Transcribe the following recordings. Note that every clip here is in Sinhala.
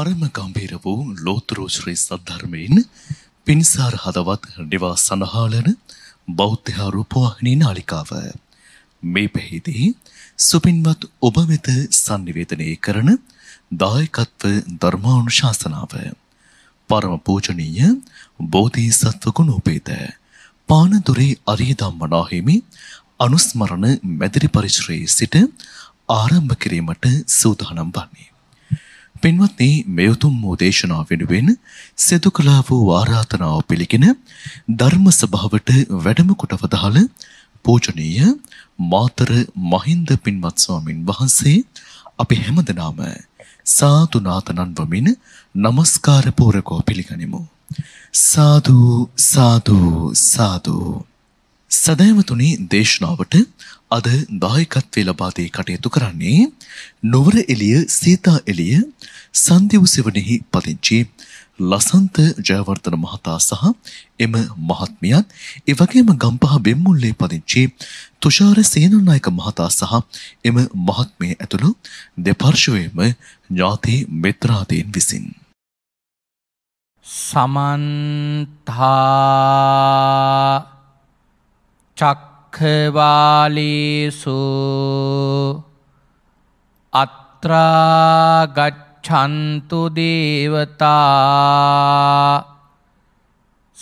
පරම ගම්බීර වූ ලෝතුරු ශ්‍රී සද්ධර්මයෙන් පින්සාර හදවත් නිවා සනහාලන බෞද්ධ රූපවාහිනී නාලිකාව මේ පෙහිදී සුපින්වත් ඔබ වෙත sannivedanaya කරන දායකත්ව ධර්මානුශාසනාව පරම පූජනීය බෝධිසත්ව ගුණෝපේත පානදුරේ අරිය ධම්මනාහිමි අනුස්මරණ මැදිරි පරිශ්‍රයේ සිට ආරම්භ කිරීමට සූදානම් වන්නේ පින්වත්නි මෙයුතුම් වූ දේශනාව වෙනුවෙන් සිදු කළා වූ ආරාධනාව පිළිගෙන ධර්ම සභාවට වැඩම කොට වදාළ පූජනීය මාතර මහින්ද පින්වත් ස්වාමින් වහන්සේ අපි හැමදෙනාම සාදු නාතනන් වමින් নমස්කාර පූරකෝ පිළිගනිමු සාදු සාදු සාදු සදෑවතුනි දේශනාවට අද දායකත්වය ලබා දී කටයුතු කරන්නේ නොවර එළිය සීතා එළිය සංදිවසවනෙහි පදිංචි ලසන්ත ජයවර්ධන මහතා සහ එම මහත්මියන් එවගේම ගම්පහ බෙම්මුල්ලේ පදිංචි තුෂාර සේනනායක මහතා සහ එම මහත්මිය ඇතුළු දෙපර්ශවයම ඥාති මිත්‍රාදීන් විසින් සමන්තා චක්ඛවාලීසු අත්‍රාගච්ඡ ගච්ඡන්තු දේවතා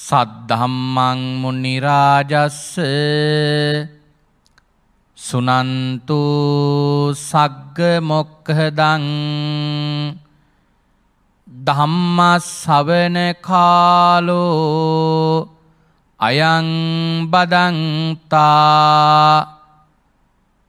සද්ධම්මං මුනි රාජස්ස සුනන්තු සග්ග මොක්ඛදං ධම්ම ශවන කාලෝ අයං බදන්තා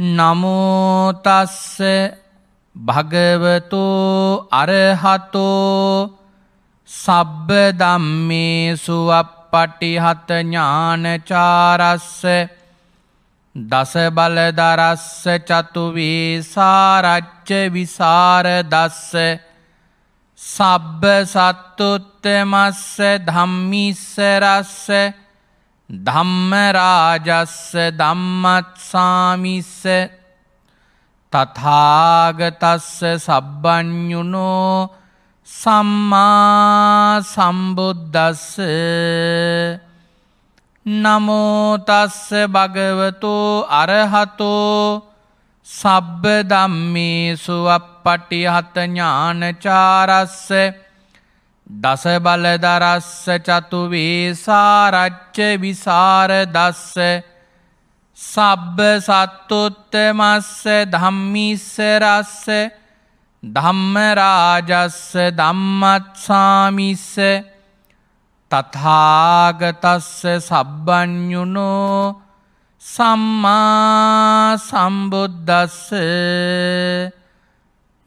නමෝතස්ස භගවතු අරහතෝ සබ්බ දම්මේසු අපපටිහත ඥානචාරස්ස දස බලදරස්ස චතුවේ සාරච්ච විසාරදස්ස සබ්බ සත්තුත්තමස්ස ධම්මිස්සරස්ස ධම්මරාජස්ස දම්මත්සාමිස්ස තථාගතස්ස සබ්බ්ඥුනෝ සම්මා සම්බුද්ධස්ස නමෝතස්ස භගවතෝ අරහතෝ සබ්බ දම්මේ සුවප්පටි හත ඥානචාරස්ස දස බලදරස්ස චතු වේසාරච්ච විසාර දස්ස සබ්බ සත්තුත්තමස්ස ධම්මිස්සරස්ස ධම්මරාජස්ස ධම්මත්සාමිස්ස තථාගතස්ස සබ්බ්ඥුනෝ සම්මා සම්බුද්ධස්ස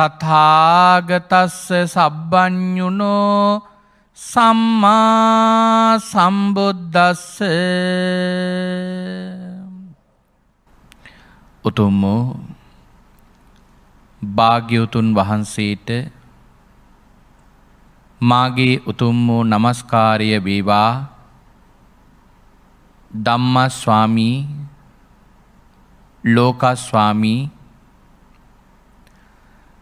තථාගතස්ස සබ්බඥුනෝ සම්මා සම්බුද්දස්ස උතුම් භාග්‍යවතුන් වහන්සේට මාගේ උතුම් වූ নমස්කාරය වේවා ධම්මස්වාමී ලෝකස්වාමී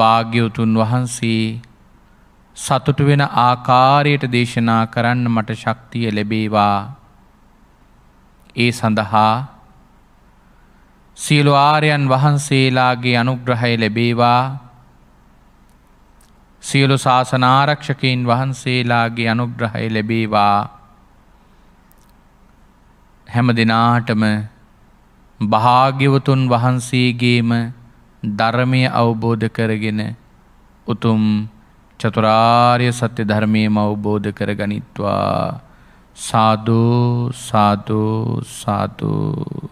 භාග්‍යවතුන් වහන්සේ සතුටු වෙන ආකාරයට දේශනා කරන්න මට ශක්තිය ලැබේවා ඒ සඳහා සියලු ආරයන් වහන්සේලාගේ අනුග්‍රහය ලැබේවා සියලු ශාසනාරක්ෂකයින් වහන්සේලාගේ අනුග්‍රහය ලැබේවා හැම දෙනාටම භාග්‍යවතුන් වහන්සේගේම ධර්මය අවබෝධ කරගෙන උතුම් චතුරාර්ය සත්‍ය ධර්මයම අවබෝධ කර ගනිත්වා සාධූ සාධූ සාධූ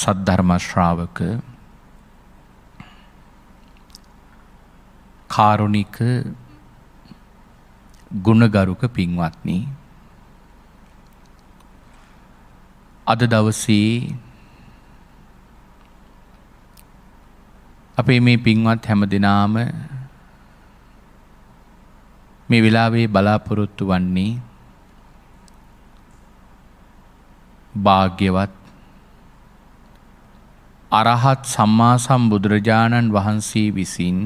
සද්ධර්මශ්‍රාවක කාරුණික ගුණගරුක පින්වත්නී අද දවසේ අපේ මේ පින්වත් හැම දෙනාම මේ වෙලාවේ බලාපොරොත්තු වන්නේ භාග්‍යවත් අරහත් සම්මා සම්බුදුරජාණන් වහන්සේ විසින්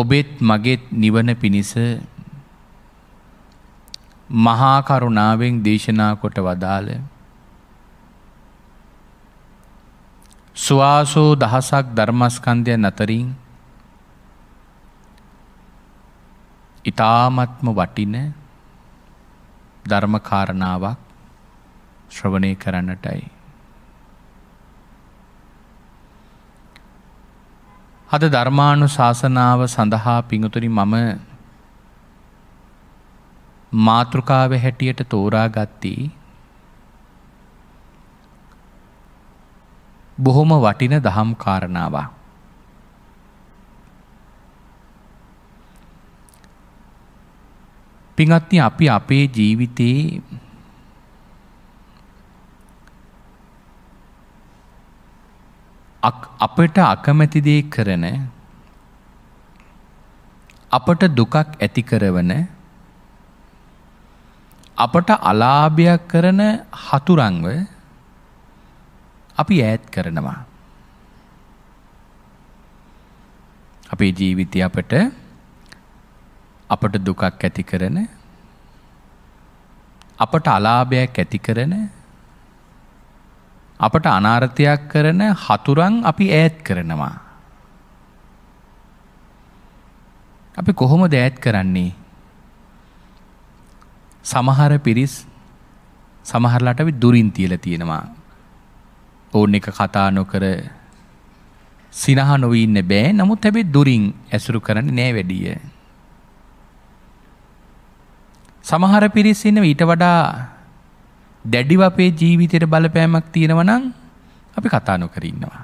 ඔබෙත් මගෙත් නිවන පිණිස මහා කරුණාවෙන් දේශනා කොට වදාළ. ස්වාසෝ දහසක් ධර්මස්කන්ධයන් අතරින් ඉතාමත්ම වටින ධර්මකාරණාවක් ශ්‍රවණය කරන්නටයි. අද ධර්මාණු ශාසනාව සඳහා පිඟුතුරි මම මාතෘකාව හැටියට තෝරා ගත්තී බොහොම වටින දහම් කාරණාවක්. පින්වත්නි අපි අපේ ජීවිතේ අපට අකමැති දේ කරන අපට දුකක් ඇති කරවන අපට අලාභයක් කරන හතුරංව අපි ඈත් කරනවා. අපේ ජීවිතය අපට අපට දුකක් ඇති කරන අපට අලාභයක් ඇති කරන අපට අනාර්ථයක් කරන හතුරං අපි ඈත් කරනවා. අපි කොහොම දෑත් කරන්නේ සමහර පිරිස් සමහරලාට අපි දුරින් තියලා තියෙනවා. ඕන් එක කතා නොකර සිනහ නොවී ඉන්න බෑ. නමුත් හැබැයි දුරින් ඇසුරු කරන්නේ නෑ වැඩිය. සමහර පිරිස් ඉන්න ඊට වඩා දැඩිව අපේ ජීවිතයට බලපෑමක් තියෙනවා නම් අපි කතා නොකර ඉන්නවා.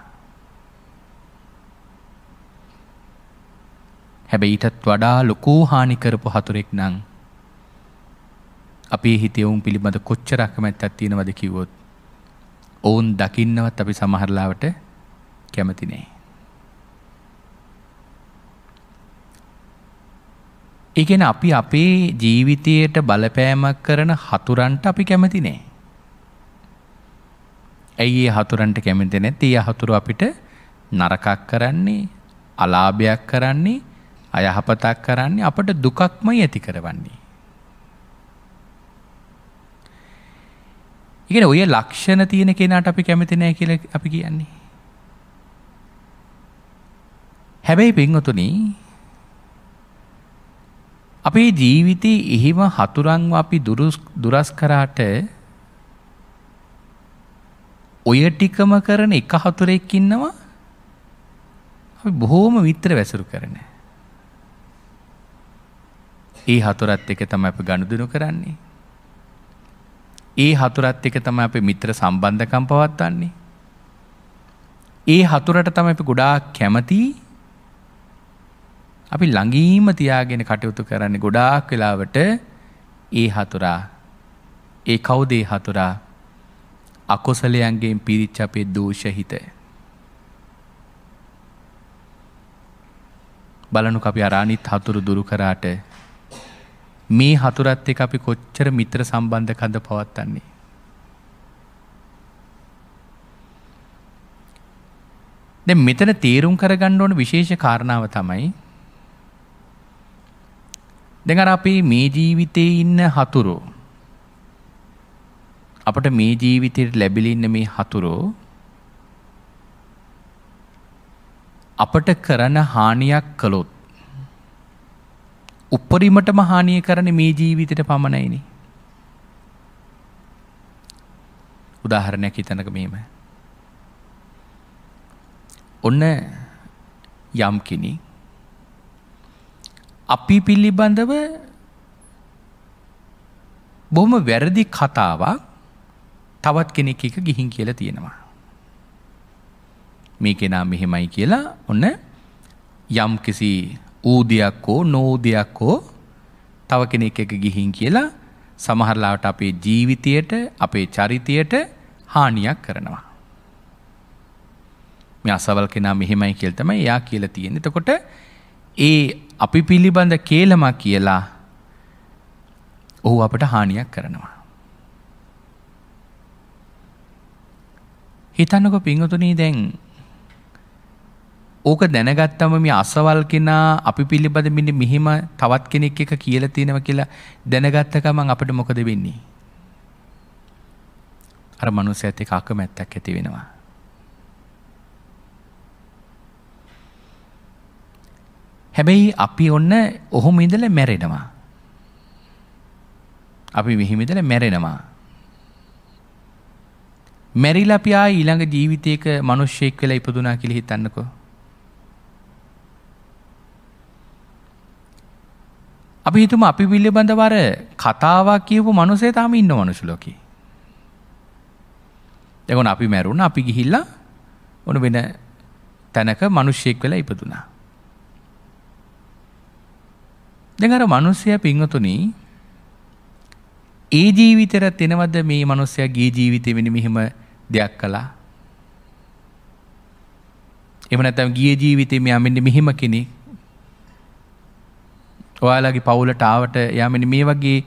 හැබැයි ඊටත් වඩා ලොකෝ හානි කරපු හතුරෙක් නම් අපේ හිතේ ඔවුන් පිළිබඳ කොච්චරක් කැමැත්තක් තියෙනවද කිව්වොත් ඔවුන් දකින්නවත් අපි සමහරලාවට කැමති නෑ. ඒකෙන අපි අපේ ජීවිතයට බලපෑමක් කරන හතුරන්ට අපි කැමති නෑ. ඇයි ඒ හතුරන්ට කැමති නැති ඒ හතුරු අපිට නරකක් කරන්නේ අලාභයක් කරන්නේ අයහපතක් කරන්නේ අපට දුකක්මයි ඇති කරවන්නේ. ඉගෙන ඔය ලක්ෂණ තියෙන කෙනට අපි කැමතිනෑ කියල අපි කියන්නේ. හැබැයි පංහතුන අපේ ජීවිතය එහෙම හතුරංව අපි දුරස් කරාට ඔය ටිකම කරන එක හතුරෙක් ඉන්නවා අපි බොහෝම විත්‍ර වැසුරු කරන. ඒ හතුරත් එක තම අප ගණුදනු කරන්නේ. ඒ හතුරත් එක තම අප මිත්‍ර සම්බන්ධකම් පවත්වන්නේ. ඒ හතුරට තම අපි ගොඩා කැමති අපි ළඟීම තියාගෙන කටයුතු කරන්නේ ගොඩාක් වෙලාවට ඒ හතුරා ඒ කවුදේ හතුරා අකොසලයන්ගේෙන් පිරිච්ච අපේ දෝෂහිතය. බලනු අපි අරානිත් හතුරු දුරු කරාට මේ හතුරත් එක අපි කොච්චර මිත්‍ර සම්බන්ධ කඳ පවත්වන්නේ. දෙ මෙතන තේරුම් කරගන්න ඕන විශේෂ කාරණාව තමයි දෙඟර අපි මේ ජීවිතයේ ඉන්න හතුරෝ අපට මේ ජීවිතයට ලැබිලින්න මේ හතුරෝ අපට කරන හානියක් කළොත් උපරිමටම හානිය කරන මේ ජීවිතයට පමණයිනි. උදාහරණයක් හිතනක මෙහෙම. ඔන්න යම් කෙනෙක් අපි පිළිබඳව බොහොම වැරදි කතාවක් තවත් කෙනෙක් එක ගිහින් කියලා තියෙනවා. මේ කෙනා මෙහෙමයි කියලා ඔන්න යම් කිසි ඌ දෙයක් හෝ නෝ දෙයක් හෝ තව කෙනෙක් එක ගිහින් කියලා සමහරලාට අපේ ජීවිතයට අපේ චරිතයට හානියක් කරනවා. මේ අසවල් කෙනා මෙහෙමයි කියල තමයි එයා කියලා තියෙන. එතකොට ඒ අපි පිළිබඳ කේලමක් කියලා ඔහු අපට හානියක් කරනවා. හිතන්නකො පිංහතුනී දැන් ඕක දැනගත්තම මේ අසවල් කෙනා අපි පිළිබඳ මෙන්න මෙහිම තවත් කෙනෙක් එක කියලා තියෙනවා කියලා දැනගත්ත ගමන් අපිට මොකද වෙන්නේ? අර මනුස්සයත් එක්ක අකමැත්තක් ඇති වෙනවා. හැබැයි අපි ඔන්න ඔහොම ඉඳලා මැරෙනවා. අපි මෙහිම ඉඳලා මැරෙනවා. මැරිලා අපි ආයි ඊළඟ ජීවිතයක මිනිස්සෙක් වෙලා ඉපදුනා කියලා හිතන්නකෝ. අපි හිතමු අපි පිළිබඳව අර කතාවක් කියපු මිනිස්සේ තාම ඉන්න මිනිස් ලෝකේ. දැන් අපි මැරුණා අපි ගිහිල්ලා ඔන වෙන තැනක මිනිස්සෙක් වෙලා ඉපදුනා. දැන් අර මිනිස්සයා පින්වතුනි ඒ ජීවිතේට එනවද මේ මිනිස්සයා ගිය ජීවිතේ වෙන මෙහෙම දෙයක් කළා? එහෙම නැත්නම් ගිය ජීවිතේ මෙයා මෙන්න මෙහෙම කෙනෙක් ඔයාලගේ පවුලට ආවට යමිනි මේ වගේ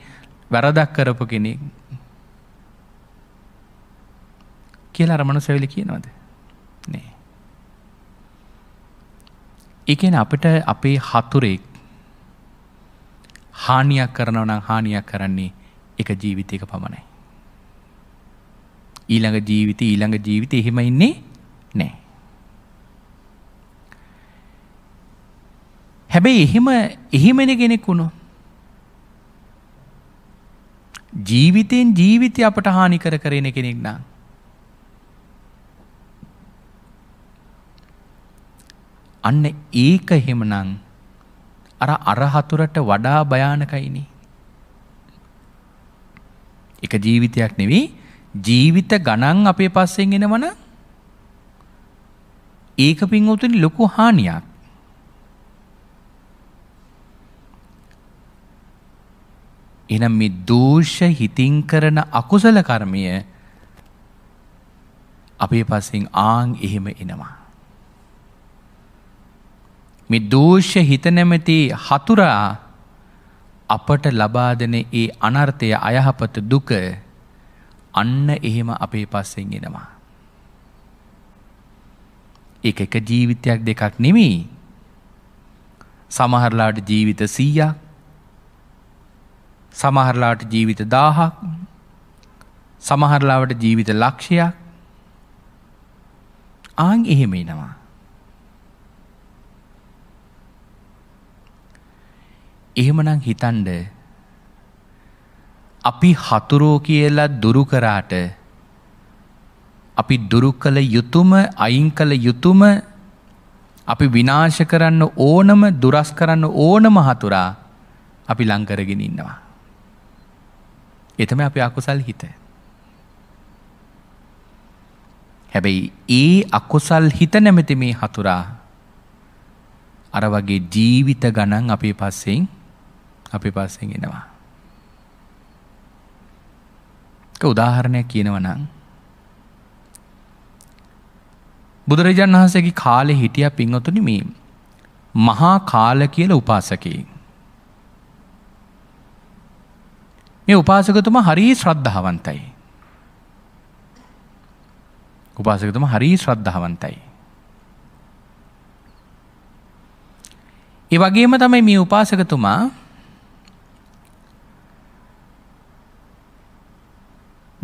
වැරදක් කරපු කෙනෙක් කියලා අරමනු සැවිලි කියනවද නේ. එකෙන් අපිට අපේ හතුරෙක් හානියක් කරනව නම් හානියක් කරන්නේ එක ජීවිතයක පමණයි. ඊළඟ ජීවිත ඊළඟ ජීවිත එහෙම ඉන්නේ නෑ. හැබැයි එහෙම එහෙමෙන කෙනෙක් වුණු. ජීවිතයෙන් ජීවිතය අපට හානි කර කරන කෙනෙක් නම්. අන්න ඒක එහෙමනං අර අරහතුරට වඩා භයානකයිනි. එක ජීවිතයක් නෙවී ජීවිත ගණන් අපේ පස්සෙන් එනවන ඒක පින් උතුනි ලොකු හානියක්. එහෙනම් මේ දෝෂ හිතින් කරන අකුසල කර්මය අපේ පස්සෙන් ආන් එහෙම එනවා. මේ දෝෂ හිත නැමැති හතුරා අපට ලබා දෙන ඒ අනර්ථය අයහපත දුක අන්න එහෙම අපේ පස්සෙන් එනවා. එක එක ජීවිතයක් දෙකක් නෙමෙයි. සමහරලාට ජීවිත 100ක් සමහරලාට ජීවිත දාහක් සමහරලාවට ජීවිත ලක්ෂයක් ආං එහෙම එනවා. එහෙමනම් හිතන්ඩ අපි හතුරෝ කියලා දුරු කරාට අපි දුරු කළ යුතුම අයින් කළ යුතුම අපි විනාශ කරන්න ඕනම දුරස් කරන්න ඕනම හතුරා අපි ලංකරගෙන ඉන්නවා. එතම අපි අකුසල් හිත. හැබැයි ඒ අකුසල් හිත නැමැති මේ හතුරා අර වගේ ජීවිත ගණන් අපි පස්සෙන් අපි පස්සෙන් එනවා. උදාහරණයක් කියනවනං. බුදුරජාණන් වහන්සේගේ කාලෙ හිටිය පින්වතුනිමීම. මහා කාල කියල උපාසකී. මේ උපාසකතුම හරි ශ්‍රද්ධාවන්තයි. උපාසකතුම හරි ශ්‍රද්ධාවන්තයි. ඒ වගේම තමයි මේ උපාසකතුමා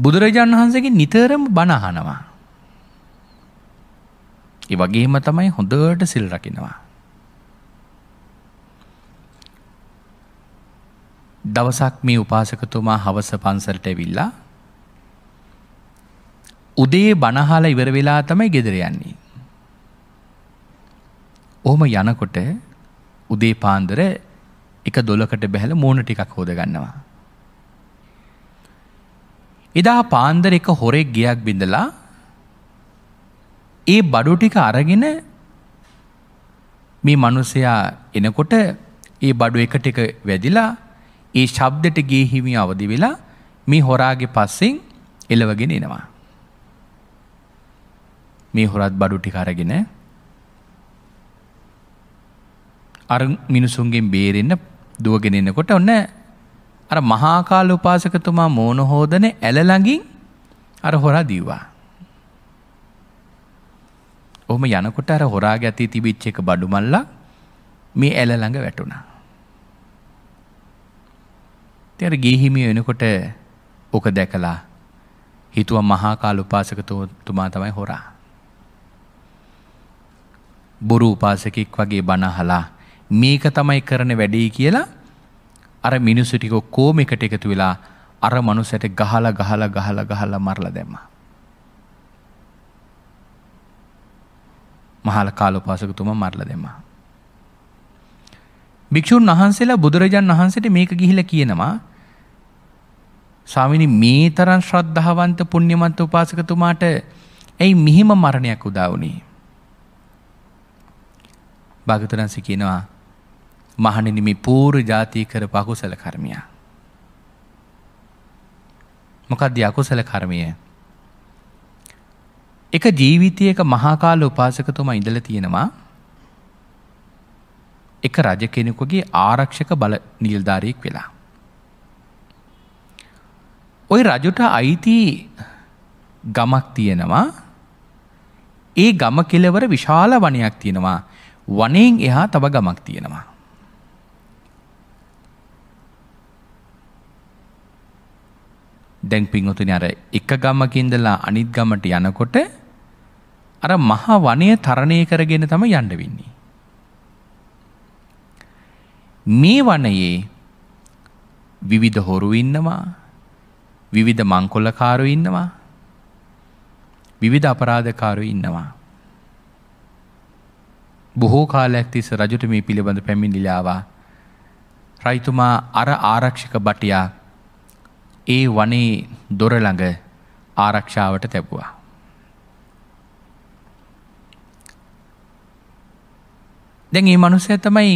බුදුරජාණන් වහන්සේගේ නිතරම බණ අහනවා. ඒ වගේම තමයි හොඳට සිල් රකින්නවා. දවසක් මේ උපාසකතුමා හවස පන්සලට ඇවිල්ලා උදේ බණහාල ඉවර වෙලා තමයි ගෙදර යන්නේ. ඔහොම යනකොට උදේ පාන්දර එක දොලකට බැහල මෝන ටිකක් හෝද ගන්නවා. එදා පාන්දර එක හොරෙක් ගියක් බිඳලා ඒ බඩු ටික අරගෙන මේ මනුස්සයා එනකොට ඒ බඩු එකට එක වැදිලා ඒ ශබ්දට ගේ හිමි අවදි වෙලා මේ හොරාගේ පස්සෙන් එලවගෙන එනවා. මේ හොරත් බඩු ටික අරගෙන අර මිනිසුන්ගෙන් බේරෙන්න දුවගෙන එනකොට ඔන්න අර මහා කාල උපාසකතුමා මෝන හෝදන ඇල ළඟින් අර හොරා දීවා. ඔහම යනකොට අර හොරා ගැති තිබිච්ච එක බඩු මල්ලා මේ ඇල ළඟ වැටුණා. ඉතින් අර ගිහිමිය වෙනකොට ඔක දැකලා හිතුවා මහා කාල උපාසකතුමා තමයි හොරා. බොරු උපාසකෙක් වගේ බණ අහලා මේක තමයි කරන වැඩේ කියලා අර මිනිස්සු ටික ඔක්කොම එකට එකතු වෙලා අර මනුස්සයට ගහලා ගහලා ගහලා ගහලා මරලා දැම්මා. මහල කාල උපාසකතුමා මරලා දැම්මා. භික්ෂූන් වහන්සේලා බුදුරජාන් වහන්සේට මේක ගිහිල කියනවා ස්වාමිනි මේ තරම් ශ්‍රද්ධාවන්ත පුණ්‍යමන්ත උපාසකතුමාට ඇයි මෙහිම මරණයක් උදා වුණේ? භාගතුන්ස කියනවා මහණෙනි මේ පූර්ව જાති කරපු අකුසල කර්මයක්. මොකක්ද අකුසල කර්මය? එක ජීවිතයක මහා කාල උපාසකතුමා ඉඳලා තියෙනවා එක රජ කෙනෙකුගේ ආරක්ෂක බල නිල්ධාරයෙක් වෙලා. ඔය රජුට අයිති ගමක් තියෙනවා ඒ ගම කෙලවර විශාල වනයක් තියෙනවා වනයෙන් එහා තව ගමක් තියෙනවා. දැන් පින්වතුනි අර එක ගමකින්දලා අනිත් ගමට යනකොට අර මහා වනය තරණය කරගෙන තම යන්න වෙන්නේ. මේ වනයේ විවිධ හොරු ඉන්නවා විවිධ මංකොල්ලකාරු ඉන්නවා විවිධ අපරාධකාරු ඉන්නවා. බොහෝ කාලයක් තිස්ස රජුට මේ පිළිබඳ පැමිණිලාවා. රයිතුමා අර ආරක්ෂක බටයා ඒ වනේ දොරළඟ ආරක්ෂාවට තැබවා. දැන් ඒ මනුස්සය තමයි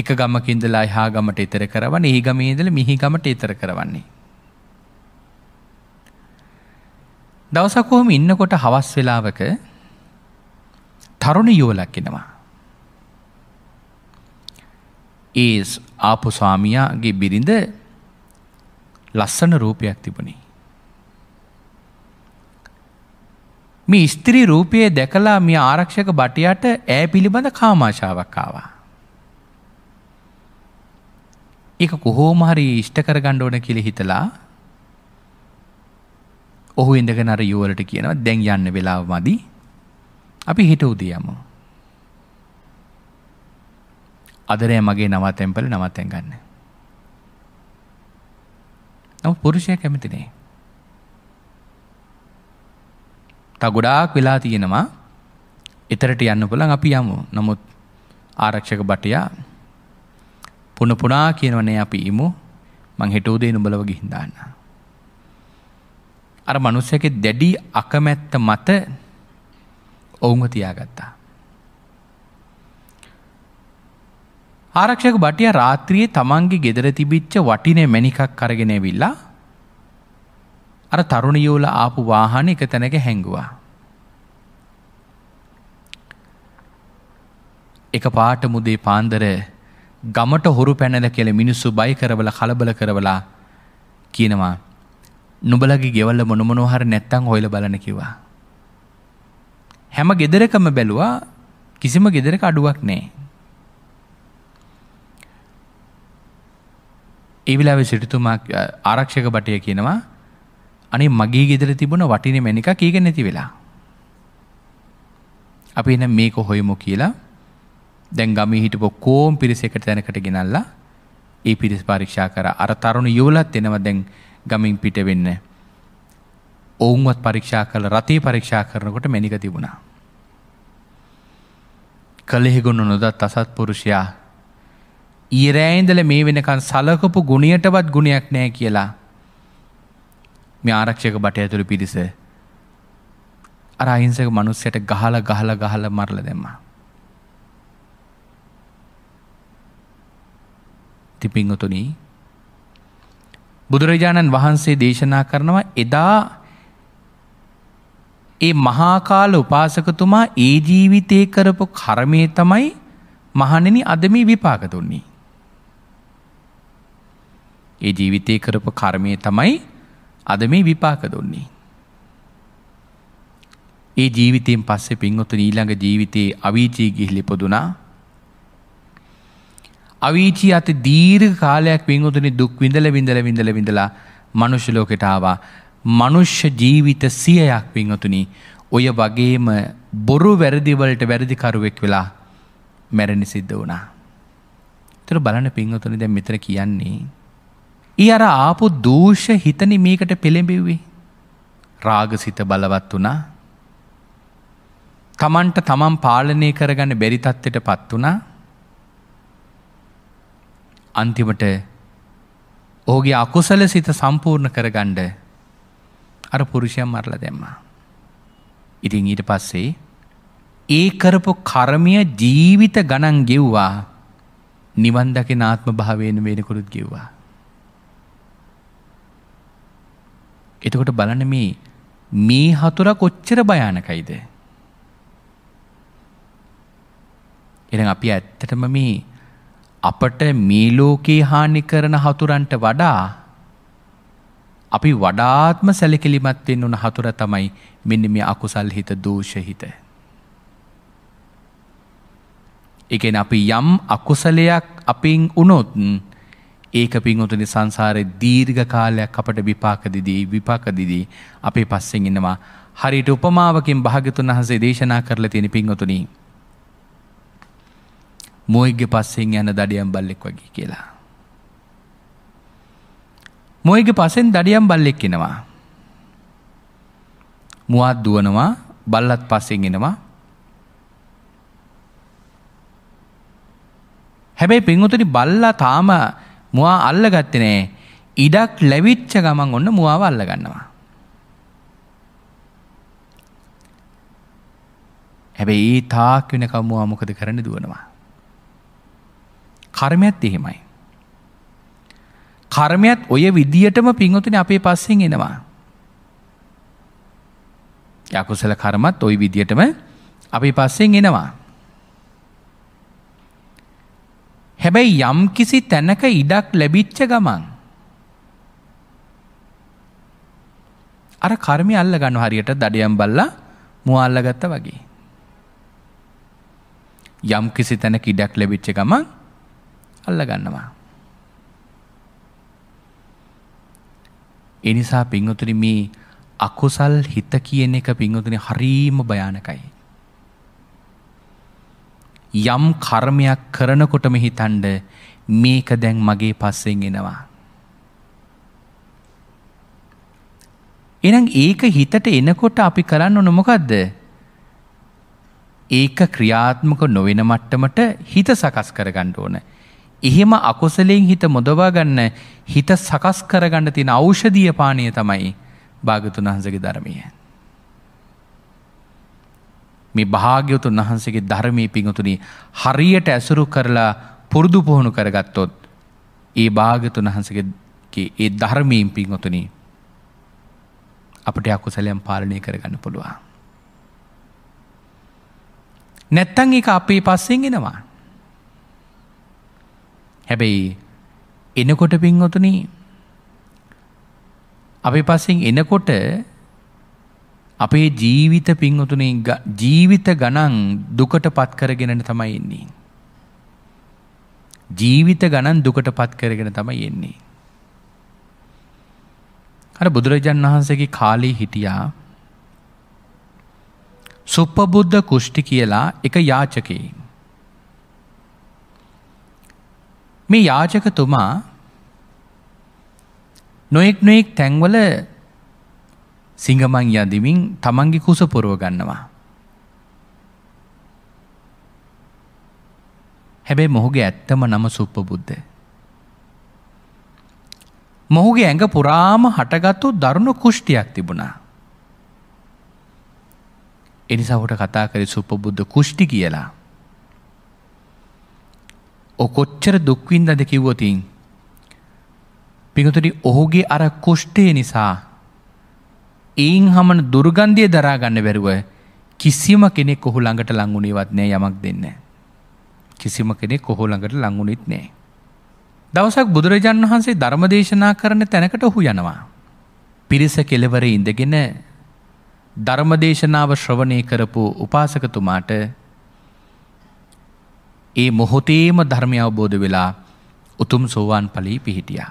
එක ගමකින්දලා එහා ගමට ඉතර කරවන ඒ ගමේදල මිහි ගමට ඉතර කරවන්නේ. දවසකෝම ඉන්නකොට හවස් වෙලාවක තරුණ යුවලක් එෙනවා. ඒ ආපු ස්වාමියයාගේ බිරිඳ ලස්සන රූපයක් තිබුණි. මේ ස්ත්‍රී රූපයේ දැකලා මේ ආරක්ෂක බටයට ඇය පිළිබඳ කාමාශාවක් ආවා. එක කොහෝම හරි ඉෂ්ට කරගණ්ඩ ඕන කෙළි හිතලා ඔහු එඳග නර යුවලට කියනවා දැන් යන්න වෙලාව මදි අපි හිට උදියම. අදරය මගේ නවතැම්පල නවත්තැන් ගන්න. නව පුරුෂය කැමතිනේ. තගොඩාක් වෙලා තියෙනවා එතරට යන්න පුළන් අපි යමු නමුත් ආරක්ෂක බටයා පුන පුනා කියනවනේ අපි ඉමු මං හිටෝදේ නුඹලව ගිහින් දාන්න. අර මිනිස්සයාගේ දැඩි අකමැත්ත මත ඔවුන්ව තියාගත්තා. ආරක්ෂක බටිය රාත්‍රියේ තමන්ගේ ගෙදර තිබිච්ච වටිනේ මැණිකක් අරගෙන ඇවිල්ලා අර තරුණියෝල ආපු වාහන එක තැනක හැංගුවා. එක පාට මුදේ පාන්දර ගමට හොරු පැනද කෙල මිනිස්සු බයි කරවල කලබල කරවලා කියනවා නුබලගේ ගෙවල්ල මොනමනොහර නැත්තං හොයල බලන කිවා. හැම ගෙදරකම බැලුවා කිසිම ගෙදරක අඩුවක් නෑ. ඒවිලාව සිටිතුමා ආරක්ෂක බටය කියනවා අනි මගේ ගෙදර තිබුණ වටින මැනික කීග නැති වෙලා. අපි එන මේක හොයමු කියලා දැන් ගමි හිටපු කෝම් පිරිසකට තැනකට ගෙනල්ලා ඒ පිරිස් පරීක්ෂා කර අර තරුණ යුවලත් එනව දැන් ගමින් පිට වෙන්න. ඔවුන්වත් පරීක්ෂා කළ රතේ පරීක්ෂා කරනකොට මැනික තිබුණා. කළෙහිගුණ නොදත් අසත් පුරුෂයා ඊරෑයින්දල මේ වෙනකන් සලකපු ගුණියටවත් ගුණයක් නෑ කියලා මේ ආරක්ෂක බට ඇතුළු පිරිස අර අහිංසක මනුස්සයට ගහල ගහල ගහල මරල දෙම්මා. ඉති පිංහතුනී බුදුරජාණන් වහන්සේ දේශනා කරනවා එදා ඒ මහාකාල උපාසකතුමා ඒ ජීවිතය කරපු කරමය තමයි මහණෙන අදම විපාක දුන්නේ. ඒ ජීවිතය කරපු කර්මය තමයි අද මේ විපාක දුන්නේ. ඒ ජීවිතයෙන් පස්සේ පින්වොත ඊළඟ ජීවිතයේ අවීචී ගිහිලි පොදුනා අවීචී අත දීර්ඝ කාලයක් පින්වතුනි දුක් විඳල විඳල විඳල විඳලා මනුෂ්‍ය ලෝකෙට ආවා. මනුෂ්‍ය ජීවිත සියයක් පින්වතුනි ඔය වගේම බොරු වැරදිවලට වැරදිකරුවෙක් වෙලා මැරණි සිද්ධ වුණා. තර බලන පින්වතුනි දැන් මෙතන කියන්නේ. ඊ අර ආපු දූෂ හිතනි මේකට පෙළඹෙව්වේ. රාගසිත බලවත් වුණා. තමන්ට තමන් පාලනය කරගන්න බැරි තත්ත්වයට පත් වුණා. අන්තිමට ඕගේ අකුසල සිත සම්පූර්ණ කරගණ්ඩ අර පුරුෂයන් මරල දෙම්මා. ඉතින් ඊට පස්සේ ඒ කරපු කරමිය ජීවිත ගණන් ගෙව්වා නිවන්දක නාත්ම භාවයෙන් වෙනකුළුත් ගෙව්වා. එතකොට බලන මේ මේ හතුර කොච්චර භයානකයිද. එන අපි ඇත්තටම මේ අපට මේ ලෝකේ හානි කරන හතුරන්ට වඩා අපි වඩාත්ම සැලකිලිමත් වෙන්න උන හතුර තමයි මෙන්න මේ අකුසල් හිත දෝෂහිත. එකෙන් අපි යම් අකුසලයක් අපින් උනොත් ඒක පින්වතුනි සංසාරය දීර්ඝ කාලයක් අපට විපාකදිදී විපාකදිදී අපේ පස්සෙන් ඉන්නවා හරිට උපමාවකින් භාගතුන් වහන්සේ දේශනා කරලා තියෙන පින්වතුනි මෝයිග්‍ය පස්සෙන් යන දඩියම් බල්ලෙක් වගේ කියලා. මොයග පසෙන් දඩියම් බල්ලෙක් එෙනවා. මුවත් දුවනවා බල්ලත් පස්සෙන් එෙනවා. හැබැයි පෙන්වතුනි බල්ලා තාම මවා අල්ල ගත්තනේ ඉඩක් ලැවිච්ච ගමන් ඔන්න මවාව අල්ල ගන්නවා. හැබැයි ඒ තාක් වෙනකම් මවා මොකද කරන දුවනවා. කර්මයත් එහෙමයි. කර්මයත් ඔය විදියටම පින්වතුනි අපේ පස්සෙන් එනවා. යකුසල කර්මත් ওই විදියටම අපි පස්සෙන් එනවා. හැබැයි යම් කිසි තැනක ඉඩක් ලැබිච්ච ගමන් අර කර්මය අල්ල ගන්න හරියට දඩයම් බල්ලා මුව අල්ලගත්තා වගේ. යම් කිසි තැනක ඉඩක් ලැබිච්ච ගමන් අල්ල ගන්නවා. එනිසා පිංවතුනි මේ අකුසල් හිත කියන එක පිංවතුනි හරීම භයානකයි. යම් කර්මයක් කරනකොටම හිතන්ඩ මේක දැන් මගේ පස්සෙන් එනවා. එනම් ඒක හිතට එනකොට අපි කරන්න නොමොකක්ද. ඒක ක්‍රියාත්මක නොවෙන මට්ටමට හිත සකස් කරගණ්ඩ ඕන. එහෙම අකුසලයෙන් හිත මොදවා ගන්න හිත සකස් කරගන්න තියෙන ඖෂධීය පානය තමයි භාගතුන් වහන්සේගේ ධර්මය. මේ භාග්‍යවතුන් වහන්සේගේ ධර්මයේ පිඟුතුනි හරියට ඇසුරු කරලා පුරුදු පුහුණු කරගත්තොත් ඒ භාගතුන් වහන්සේගේ ඒ ධර්මයෙන් පිඟුතුනි අපට අකුසලයන් පාලනය කරගන්න පුළුවන්. නැත්තං ඒක අපේ පස්සෙන් එෙනවා. හැබැයි එනකොට පින්වතුනි අපි පස්සෙන් එනකොට අපේ ජීවිත පින්වතුනි ජීවිත ගණන් දුකට පත් කරගෙනන තමයි එන්නේ. ජීවිත ගණන් දුකට පත් කරගෙන තමයි එන්නේ. අර බුදුරජාණන් වහන්සේගේ කාලේ හිටියා සුප්පබුද්ධ කුෂ්ටි කියලා එක යාචකයින්. මේ යාජකතුමා නොයෙක් නොයෙක් තැන්වල සිංහමං යදිමින් තමන්ගේ කුස පුරව ගන්නවා. හැබැයි මොහුගේ ඇත්තම නම සුප්පබුද්ධ. මොහුගේ ඇඟ පුරාම හටගත්තු දරුණු කුෂ්ටියක් තිබුණා. එනිසාහට කතා කරේ සුප්පබුද්ධ කුෂ්ටි කියලා. කොච්චර දුක්වින්දද කිව්වතින්. පිඟතුරි ඔහුගේ අර කොෂ්ටය නිසා ඒන් හමන දුර්ගන්ධය දරාගන්න බැරුව කිසිම කෙනෙ කොහු ළඟට ලංගුණේවත් නෑ යමක් දෙන්න. කිසිම කෙනෙ කොහෝ ළඟට ලංගුණෙත් නෑ. දවසක් බුදුරජාණන් වහන්සේ ධර්ම දේශනා කරන තැනකට ඔහු යනවා. පිරිස කෙලවර ඉඳගෙන ධර්මදේශනාව ශ්‍රවණය කරපු උපාසකතුමාට ඒ මොහොතේම ධර්මය අවබෝධ වෙලා උතුම් සෝවාන් පලී පිහිටියා.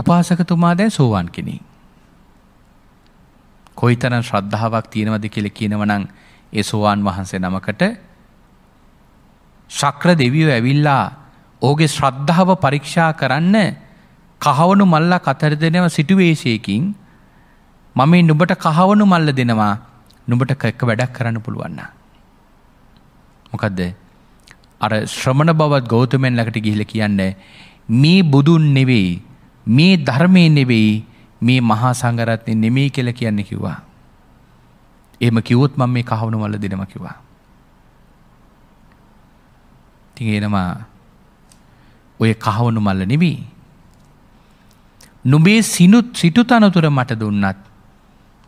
උපාසකතුමා දැන් සෝවාන් කෙනෙ. කොයි තරන් ශ්‍රද්ධාවක් තියෙනවද කෙළ කියනවනං ඒ සෝවාන් වහන්සේ නමකට ශක්‍ර දෙවියෝ ඇවිල්ලා ඕගේ ශ්‍රද්ධාව පරීක්ෂා කරන්න කහවනු මල්ලා කතර දෙනව සිටුවේශයකින් මම නුබට කහවනු මල්ල දෙනවා නුබට කැක්ක වැඩක් කරන්න පුළුවන්නා. මොකක්ද අර ශ්‍රමණ බවත් ගෞතමයන් ලකට ගිහිල කියන්නේ මේ බුදුන් නෙවෙයි මේ ධර්මය නෙවෙයි මේ මහා සංගරත්නය නෙමෙයි කෙල කියන්න කිව්වා. එම කිවොත් මං මේ කහවුණු වල දෙනම කිවා. තිගෙනවා ඔය කහවනු මල්ල නෙවී. නොබේ සිනුත් සිටු තනතුර මට දුන්නත්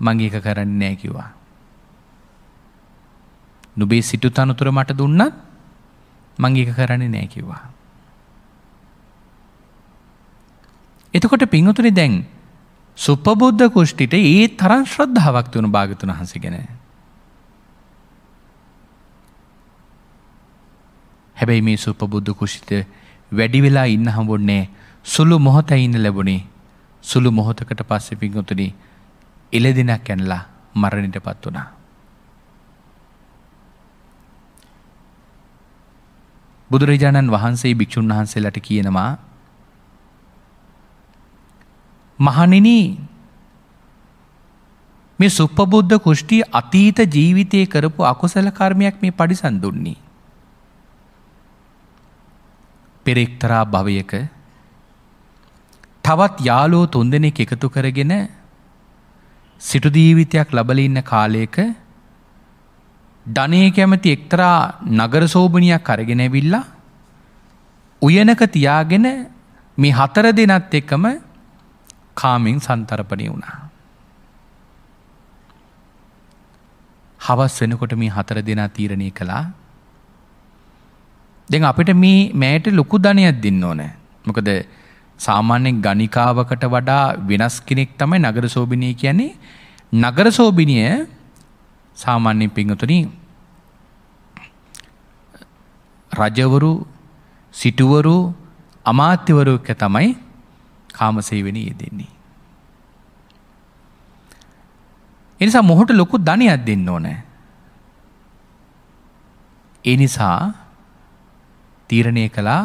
මංගේක කරන්නේ නෑ කිවා. නුබේ සිටු තනතුර මට දුන්නත් මංගේක කරන්නේ නෑ කිව්වා. එතකොට පිංහතුනි දැන් සුපබුද්ධ කෘෂ්ටිට ඒ තරන් ශ්‍රද්ධාවක් වුණු භාගතුන හසගෙන. හැබැයි මේ සුපබුද්ධ කෘෂිත වැඩි වෙලා ඉන්න හඹොන්නේ සුළු මොහොත ඉන්න ලැබුණේ සුළු මොහොතකට පස්සෙ පිංහතුනි එලෙදිනක් ඇනලා මරණිට පත් වනා. බුදුරජාණන් වහන්සේ භික්‍ෂූන් වහන්සේලට කියනවා මහනින මේ සුප්පබුද්ධ කෘෂ්ටි අතීත ජීවිතය කරපු අකුසල කර්මයක් මේ පඩිසන් දුන්නේ. පෙරෙක්තරා භවයක තවත් යාලෝ තුන්දෙනෙක් එකතු කරගෙන සිටුදීවිතයක් ලබල ඉන්න කාලයක ධනය කැමති එක්තරා නගර සෝභනයක් කරගෙනැවිල්ලා උයනක තියාගෙන මේ හතර දෙනත් එකම කාමෙන් සන්තරපනය වුණා. හවස් වෙනකොට මේ හතර දෙනා තීරණය කළා දෙ අපිට මේ මෑයට ලොකු ධනයක් දෙන්න ඕනෑ මොකද සාමාන්‍යෙන් ගනිකාවකට වඩා වෙනස් කෙනෙක් තමයි නගර සෝභිනය කියන්නේ නගර සෝභිනිය සාමාන්‍යෙන් පිංහතුන රජවරු සිටුවරු අමාත්‍යවරුක තමයි කාමසේවනී යෙදෙන්නේ. එනිසා මොහොට ලොකු ධනයක් දෙන්න ඕනෑ. ඒ නිසා තීරණය කළා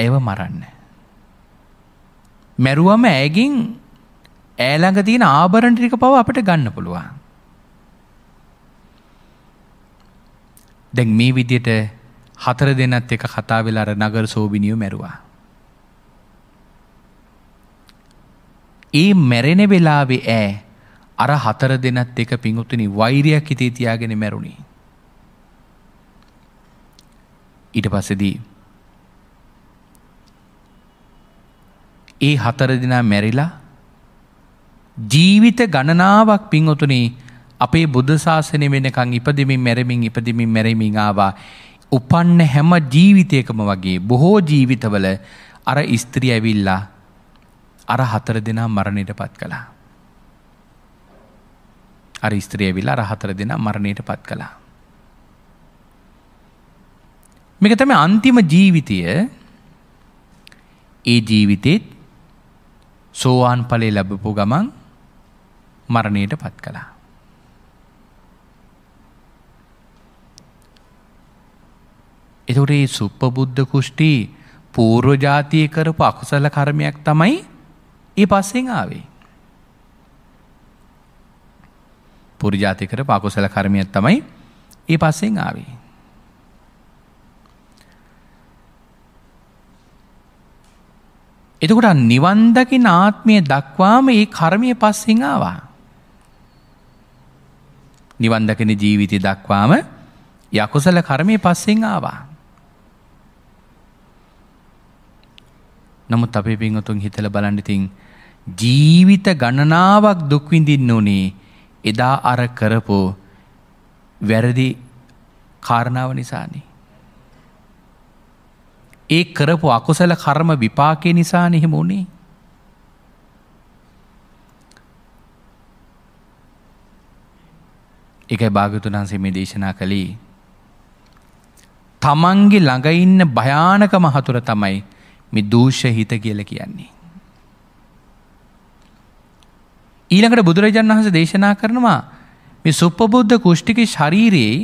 ඇයව මරන්න. මැරුවම ඇගින් ඈළඟ තියෙන ආබරණ ටික පව අපට ගන්න පුළුවන්. දැන් මේ විදියට හතර දෙනත් එක කතා වෙලා අර නගර සෝබිනිය මැරුවා. ඒ මැරෙන වෙලාවේ ඈ අර හතර දෙනත් එක පිඟුතුනි වෛරයක් හිතේ තියාගෙන මැරුණි. ඊට පස්සෙදී ඒ හතර දෙනා මැරිලා ජීවිත ගණනාවක් පින්ඔතුනේ අපේ බුද්ධ ශාසනය වෙනකං ඉපදමින් මැරමින් ඉපදමින් මැරමින් ආවා. උපන්න හැම ජීවිතයකම වගේ බොහෝ ජීවිතවල අර ස්ත්‍රී ඇවිල්ලා අර හතර දෙනා මරණයට පත් කළා. අර ස්ත්‍රිය විල්ලා අර හතර දෙනා මරණයට පත් කළා. මේක තමයි අන්තිම ජීවිතය ඒ ජීවිතෙත් සෝවාන් ඵලයේ ලැබපු ගමන් මරණයට පත් කළා. එතකොට ඒ සුප්පබුද්ධ කුෂ්ටි පූර්ව ජාතිය කරපු අකුසල කර්මයක් තමයි ඒ පස්සෙන් ආවේ. පුරජාති කර පකුසල කර්මයක් තමයි ඒ පස්සෙන් ආවේ. එතකොට නිවන්දකින ආත්මය දක්වාම ඒ කර්මය පස්සෙන් ආවා. නිවන්දකින ජීවිතය දක්වාම යකුසල කර්මය පස්සෙන් ආවා. නමුත් අපේ පින්වතුන් හිතල බලන්න ඉතින් ජීවිත ගණනාවක් දුක් විඳින්න උනේ එදා අර කරපු වැරදි කාරණාව නිසානේ. ඒ කරපු අකුසල කර්ම විපාකය නිසා නෙහෙම වුණේ. එකයි භාගතුනන්සේ මේ දේශනා කළේ. තමන්ගේ ළඟඉන්න භයානකම හතුර තමයි මේ දූෂ හිත කියල කියන්නේ. ඊළඟට බුදුරජාණන් වහස දේශනා කරනවා මේ සුප්පබුද්ධ කෘෂ්ටික ශරීරයේ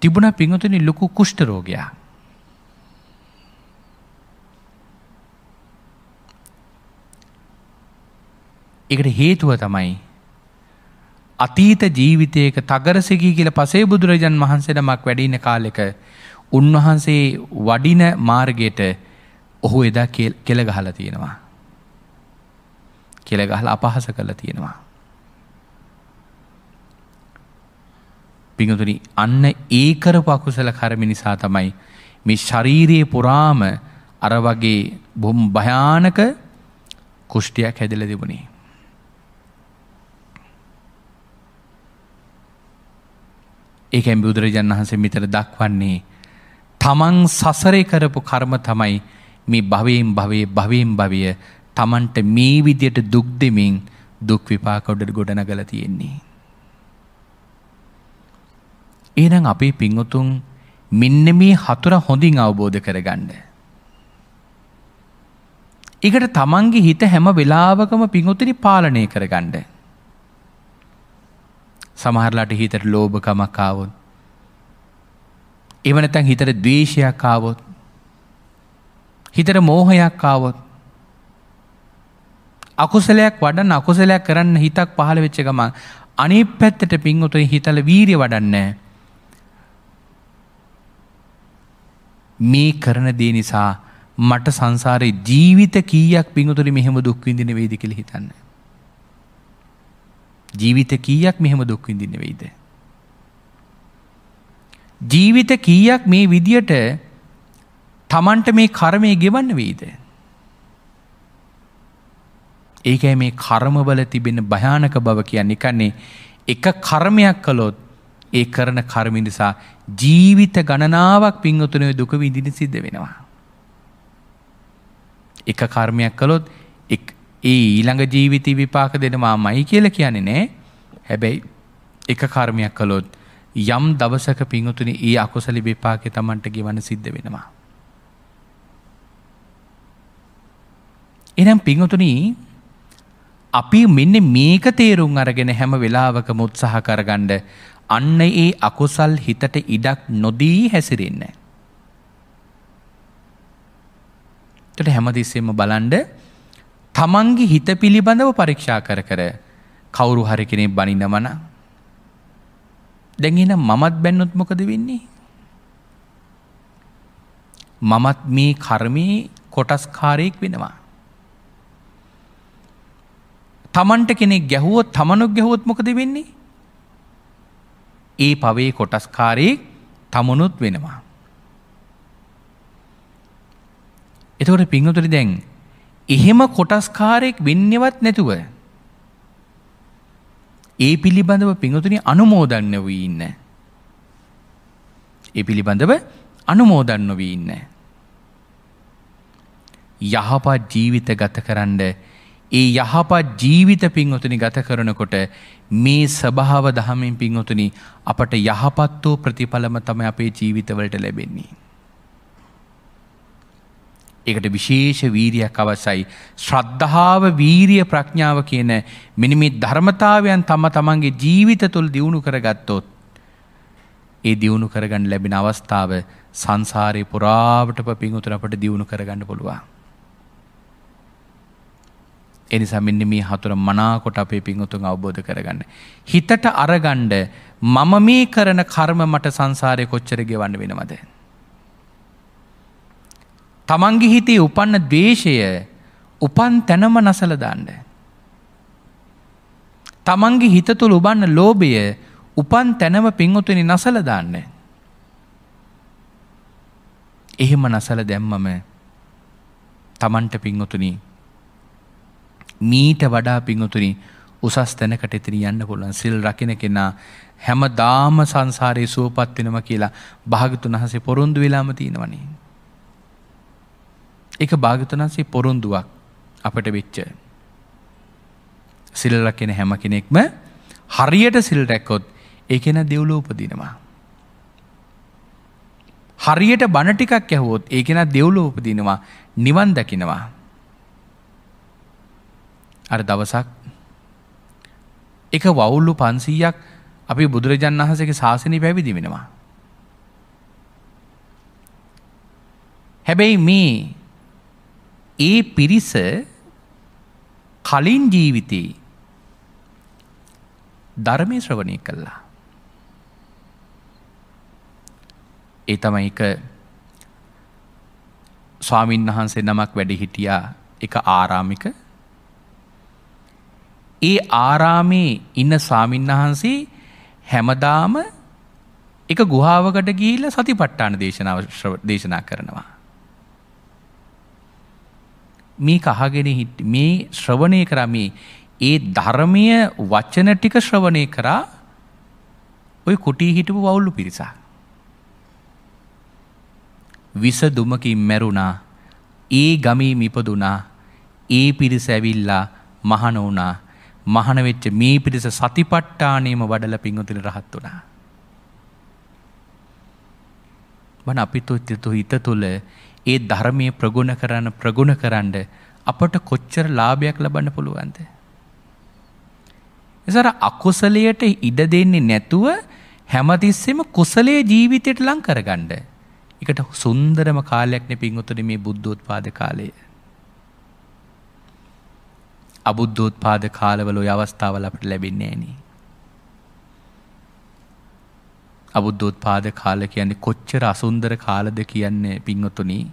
තිබුණ පිංහතුනි ලොකු කුෂ්ට රෝගයා. එකට හේතුව තමයි අතීත ජීවිතයක තගරසකී කියල පසේ බුදුරජන් වහන්සේටමක් වැඩින කාලෙක උන්වහන්සේ වඩින මාර්ගයට ඔහු එදා කෙළ ගහලා තියෙනවා. කෙළ ගහලා අපහාස කරලා තියෙනවා. පිඟුතුනි අන්න ඒ කරපු අකුසල කර්ම නිසා තමයි මේ ශාරීරියේ පුරාම අර වගේ බොම් භයානක කුෂ්ටියක් හැදිලා තිබුණේ. ඒකෙන් බුදුරජාණන් වහන්සේ මෙතන දක්වන්නේ තමන් සසරේ කරපු කර්ම තමයි මේ භවයෙන් භවේ භවයෙන් භවය තමන්ට මේ විදියට දුක් දෙමින් දුක් විපාකොඩට ගොඩනගල තියෙන්නේ. ඒනම් අපේ පිංවතුන් මෙන්න මේ හතුර හොඳින් අවබෝධ කරගන්න. එකට තමන්ගේ හිත හැම වෙලාවකම පිංවතුනි පාලනය කරගන්න. සමහරලාට හිතට ලෝභකමක් ආවොත් එවනතැන් හිතර දවේශයක් ආවොත් හිතර මෝහයක් ආවොත් අකුසලයක් වඩන් අකුසලයක් කරන්න හිතක් පහළ වෙච්ච ගමන් අනේ පැත්තට පින්වතුයි හිතල වීරිය වඩන්නේ. මේ කරන දේ නිසා මට සංසාරයේ ජීවිත කීයක් පිංතුරි මෙහෙම දුක්විඳින වේදි කළ හිතන්න. ජීවිත කීයක් මෙහෙම දුක්විඳින්න වෙයිද. ජීවිත කීයක් මේ විදියට තමන්ට මේ කර්මය ගෙවන්න වීද. ඒකයි මේ කර්මවල තිබෙන භයානක බව කියන්න එකන්නේ එක කර්මයක් කළොත් ඒ කරන කර්මි නිසා ජීවිත ගණනාවක් පින්වතුනය දුක විදිනි සිද්ධ වෙනවා. එක කර්මයක් කළොත් ඒ ඊළඟ ජීවිත විපාක දෙනවා මයි කියල කියන්නේ නෑ හැබැයි එක කර්මයක් කළොත් යම් දවසක පිංහතුනි ඒ අකුසලි බෙපාකෙ තමන්ට ගෙවන සිද්ධ වෙනවා. එනම් පිංහතුනී අපි මෙන්න මේක තේරුම් අරගෙන හැම වෙලාවක මුත්සහ කරගණ්ඩ අන්න ඒ අකුසල් හිතට ඉඩක් නොදී හැසිරෙන්න. ට හැමතිස්සෙම බලන්ඩ තමන්ගේ හිත පිළිබඳව පරීක්ෂා කර කර කවුරු හරිකෙනෙ බනිනවනා දැන් එහෙනම් මමත් බැන්නොත් මොකද වෙන්නේ? මමත් මේ කර්මයේ කොටස්කාරයෙක් වෙනවා. තමන්ට කෙනෙක් ගැහුවොත් තමනුක් ගැහුවොත් මොකද වෙන්නේ? ඒ පවේ කොටස්කාරයෙක් තමනුත් වෙනවා. එතකොට පිංහතුරි දැන් එහෙම කොටස්කාරයෙක් වෙන්නවත් නැතුව ඒ පිළිබඳව පිඟතුනි අනුමෝදන් නොවී ඉන්න. ඒ පිළිබඳව අනුමෝදන් නොවී ඉන්න. යහපත් ජීවිත ගතකරන්න ඒ යහපත් ජීවිත පින්වතුනි ගත කරනකොට මේ ස්වභාව දහමින් පින්වතුනි අපට යහපත් වූ ප්‍රතිඵලම තමයි අපේ ජීවිතවලට ලැබෙන්නේ. ඒකට විශේෂ වීරයක් අවසයි. ශ්‍රද්ධාව වීරිය ප්‍රඥාව කියන මිනිමි ධර්මතාවයන් තම තමන්ගේ ජීවිත තුළ දියුණු කරගත්තොත්. ඒ දියුණු කරගන්න ලැබෙන අවස්ථාව සංසාරය පුරාවට පිංගුතුර අපට දියුණු කරගන්න පුළුවන්. එනිසා මෙන්න මේ හතුර මනාකොට අපේ පිංගුතුන් අවබෝධ කරගන්න. හිතට අරගණ්ඩ මම මේ කරන කර්ම මට සංසාරය කොච්චර ගෙවන්න වෙනවද. තමන්ගේ හිතේ උපන්න දේශය උපන් තැනම නසල දාන්න. තමන්ගේ හිත තුළ උබන්න ලෝභය උපන් තැනම පින්වතුනි නසල දාන්න. එහෙම නසල දැම්මම තමන්ට පින්වතුනි මීට වඩා පින්වතුනි උසස් තැනකට එතින යන්න පුළුවන් සිල් රකින කෙනා හැම දාම සංසාරයේ සුවපත් වෙනවා කියලා භාගතුන් වහන්සේ පොරොන්දු වෙලාම තියෙනවනේ. එක භාගතනන්සේ පොරොන්දුවක් අපට වෙච්ච. සිල්ල කෙන හැම කෙනෙක්ම හරියට සිල් රැක්කොත් ඒකෙන දෙව්ලෝපදිනවා. හරියට බණටිකක් ඇහෝත් ඒකෙන දෙව්ලෝපදිනවා නිවන් දකිනවා. අර දවසක් එක වවුල්ලු පන්සීයක් අපි බුදුරජන් වහසක ශාසනය පැවිදි වෙනවා. හැබැයි මේ ඒ පිරිස කලින් ජීවිතයේ ධර්මය ශ්‍රවණය කල්ලා. ඒ තමයි එක ස්වාමීන් වහන්සේ නමක් වැඩිහිටියා එක ආරාමික ඒ ආරාමේ ඉන්න ස්වාමීන් වහන්සේ හැමදාම එක ගුහාාවකට ගිහිල සති පට්ටාන දේශනාව දේශනා කරනවා. මේ කහගෙන හිට මේ ශ්‍රවණය කරමේ ඒ ධර්මය වචන ටික ශ්‍රවණය කරා ඔය කුටී හිටපු වවුල්ලු පිරිසා. විස දුමකින් මැරුණා ඒ ගමී මිපදුනා ඒ පිරිස ඇවිල්ලා මහන වුණා මහනවෙච්ච මේ පිරිස සතිපට්ටානයම වඩල පිංගුතින රහත් වනා. වන අපිතුත්්‍යතු හිත තුළ ඒ ධර්මය ප්‍රගුණ කරන්න ප්‍රගුණ කරන්න අපට කොච්චර ලාභයක් ලබන්න පුළුවන්ද. එසර අකුසලයට ඉඩ දෙන්නේ නැතුව හැමතිස්සෙම කුසලේ ජීවිතයට ලං කරගණ්ඩ. එකට සුන්දරම කාලයක්න පින්ගොතන මේ බුද්ධෝත්පාද කාලය. අබුද්ධෝත්පාද කාලවල අවස්ථාවල අපට ලැබෙන්නේ ෑනේ. අබුද්ධෝත්පාද කාල කියන්නේ කොච්චර අසුන්දර කාලද කියන්නේ පින්වතුනී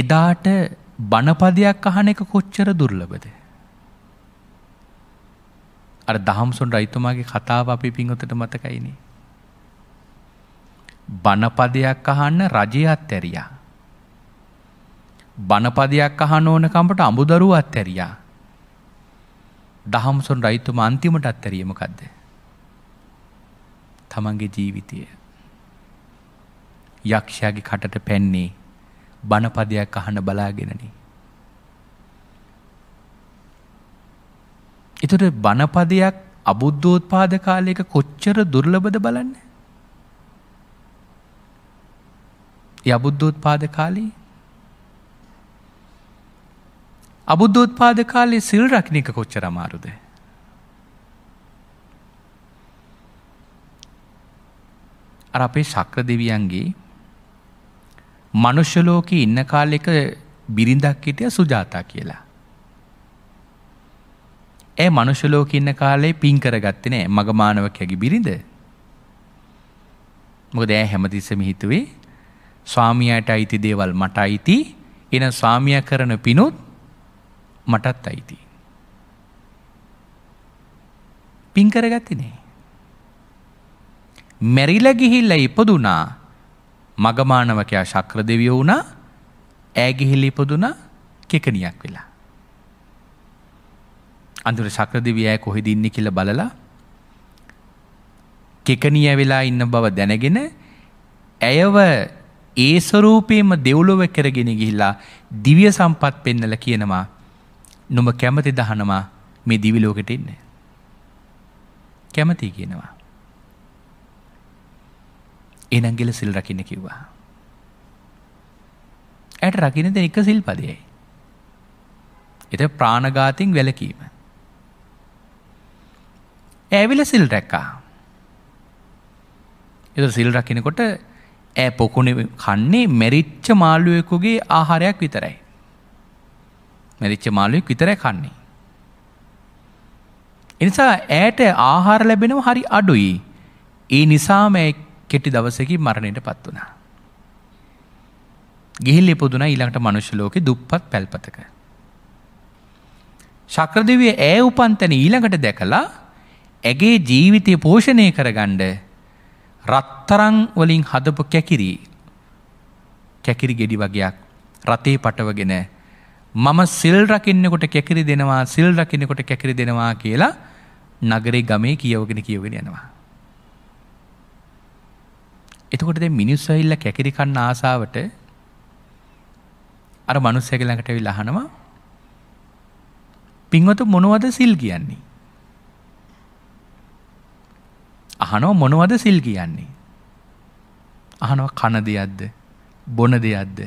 එදාට බණපදයක් අහන එක කොච්චර දුර්ලබද. අර දහම්සොන් රයිතුමාගේ කතාව අපි පිංහොතට මතකයිනි. බණපදයක් අහන්න රජයත් තැරයා. බණපදයක් අහන ඕනකම්පට අමුදරුව අත්තැරයා. දහම්සොන් රයිතුම අන්තිමට අත්තැරීමකක්ද. තමන්ගේ ජීවිතය. යක්ෂයාගේ කටට පැන්නේ බණපදයක් අහන්න බලාගෙනනේ. එතට බණපදයක් අබුද්ධෝත්පාද කාලයක කොච්චර දුර්ලබද බලන්න. යබුද්ධෝත්පාද කාලී අබුද්ධෝත්පාද කාලේ සිල් රකිණික කොච්චර අමාරුද. අර අපේ ශක්‍ර දෙවියන්ගේ මනුෂ්‍යලෝක ඉන්න කාලෙක බිරිඳක් හිටිය සුජාතා කියලා. ඒ මනුෂ්‍යලෝක ඉන්න කාලේ පින් කරගත්තේ නෑ මගමානව කැගි බිරිඳ. මොකද ඇ හැමතිස්සම හිතුවේ ස්වාමියාට අයිති දේවල් මට අයිති එන ස්වාමිය කරන පිනොත් මටත් අයිති. පින් කරගත්තේ නෑ. මැරිල ගිහිල්ල ඉපදුනා මගමානවකයා ශක්‍ර දෙවියෝ වුණා ඇගිහිලි ඉපදුන කෙකනියක් වෙලා. අඳුර ශක්‍රදිවිය ඇ කොහෙද ඉන්න කියල බලලා කෙකනිය වෙලා ඉන්න බව දැනගෙන ඇයව ඒ ස්වරූපයම දෙව්ලොව කරගෙන ගිහිල්ලා දිවිය සම්පත් පෙන්නල කියනවා නොම කැමති දහනවා මේ දිවිලෝකට එන්න. කැමති කියනවා. එනං ගිල සිල් රකින්න කිව්වා. ඇයට රකින්න දෙන එක සිල්පදයයි. එත ප්‍රාණඝාතින් වැළකීම. ඇවිල සිල් රැක්කා. එත සිල් රකිනකොට ඇ පොකුණ කන්නේ මෙරිච්ච මාළුවෙකුගේ ආහාරයක් විතරයි. මෙරිච්ච මාළුවෙක් විතරයි කන්නේ. එනිසා ඇයට ආහාර ලැබෙනව හරි අඩුයි. ඒ නිසාම කෙටි දවසකි මරණයට පත් වනා. ගිහිල් එපොදුන ඊළඟට මනුෂ්‍යලෝකෙ දුප්පත් පැල්පතක. ශක්‍රදවිය ඇය උපන්තැන ඊළඟට දැකලා ඇගේ ජීවිතය පෝෂණය කරගණ්ඩ රත්තරං වලින් හදපු කැකිරි කැකිරි ගෙඩි වගයක් රතේ පටවගෙන මම සිල් රකින්නකොට කැකිරි දෙනවා සිල් රකින්නකොට කැකිරි දෙනවා කියලා නගරේ ගමේ කියවගෙන කියවගෙන යනවා. එතකොට දැන් මිනිස්සු ඇවිල්ලා කැකිරි කන්න ආසාවට අර මනුස්සයගේ ළඟට ඇවිල්ලා අහනවා පින්වතු මොනවද සිල් කියන්නේ? අහනවා මොනවද සිල් කියන්නේ? අහනවා කන දෙයක්ද? බොන දෙයක්ද?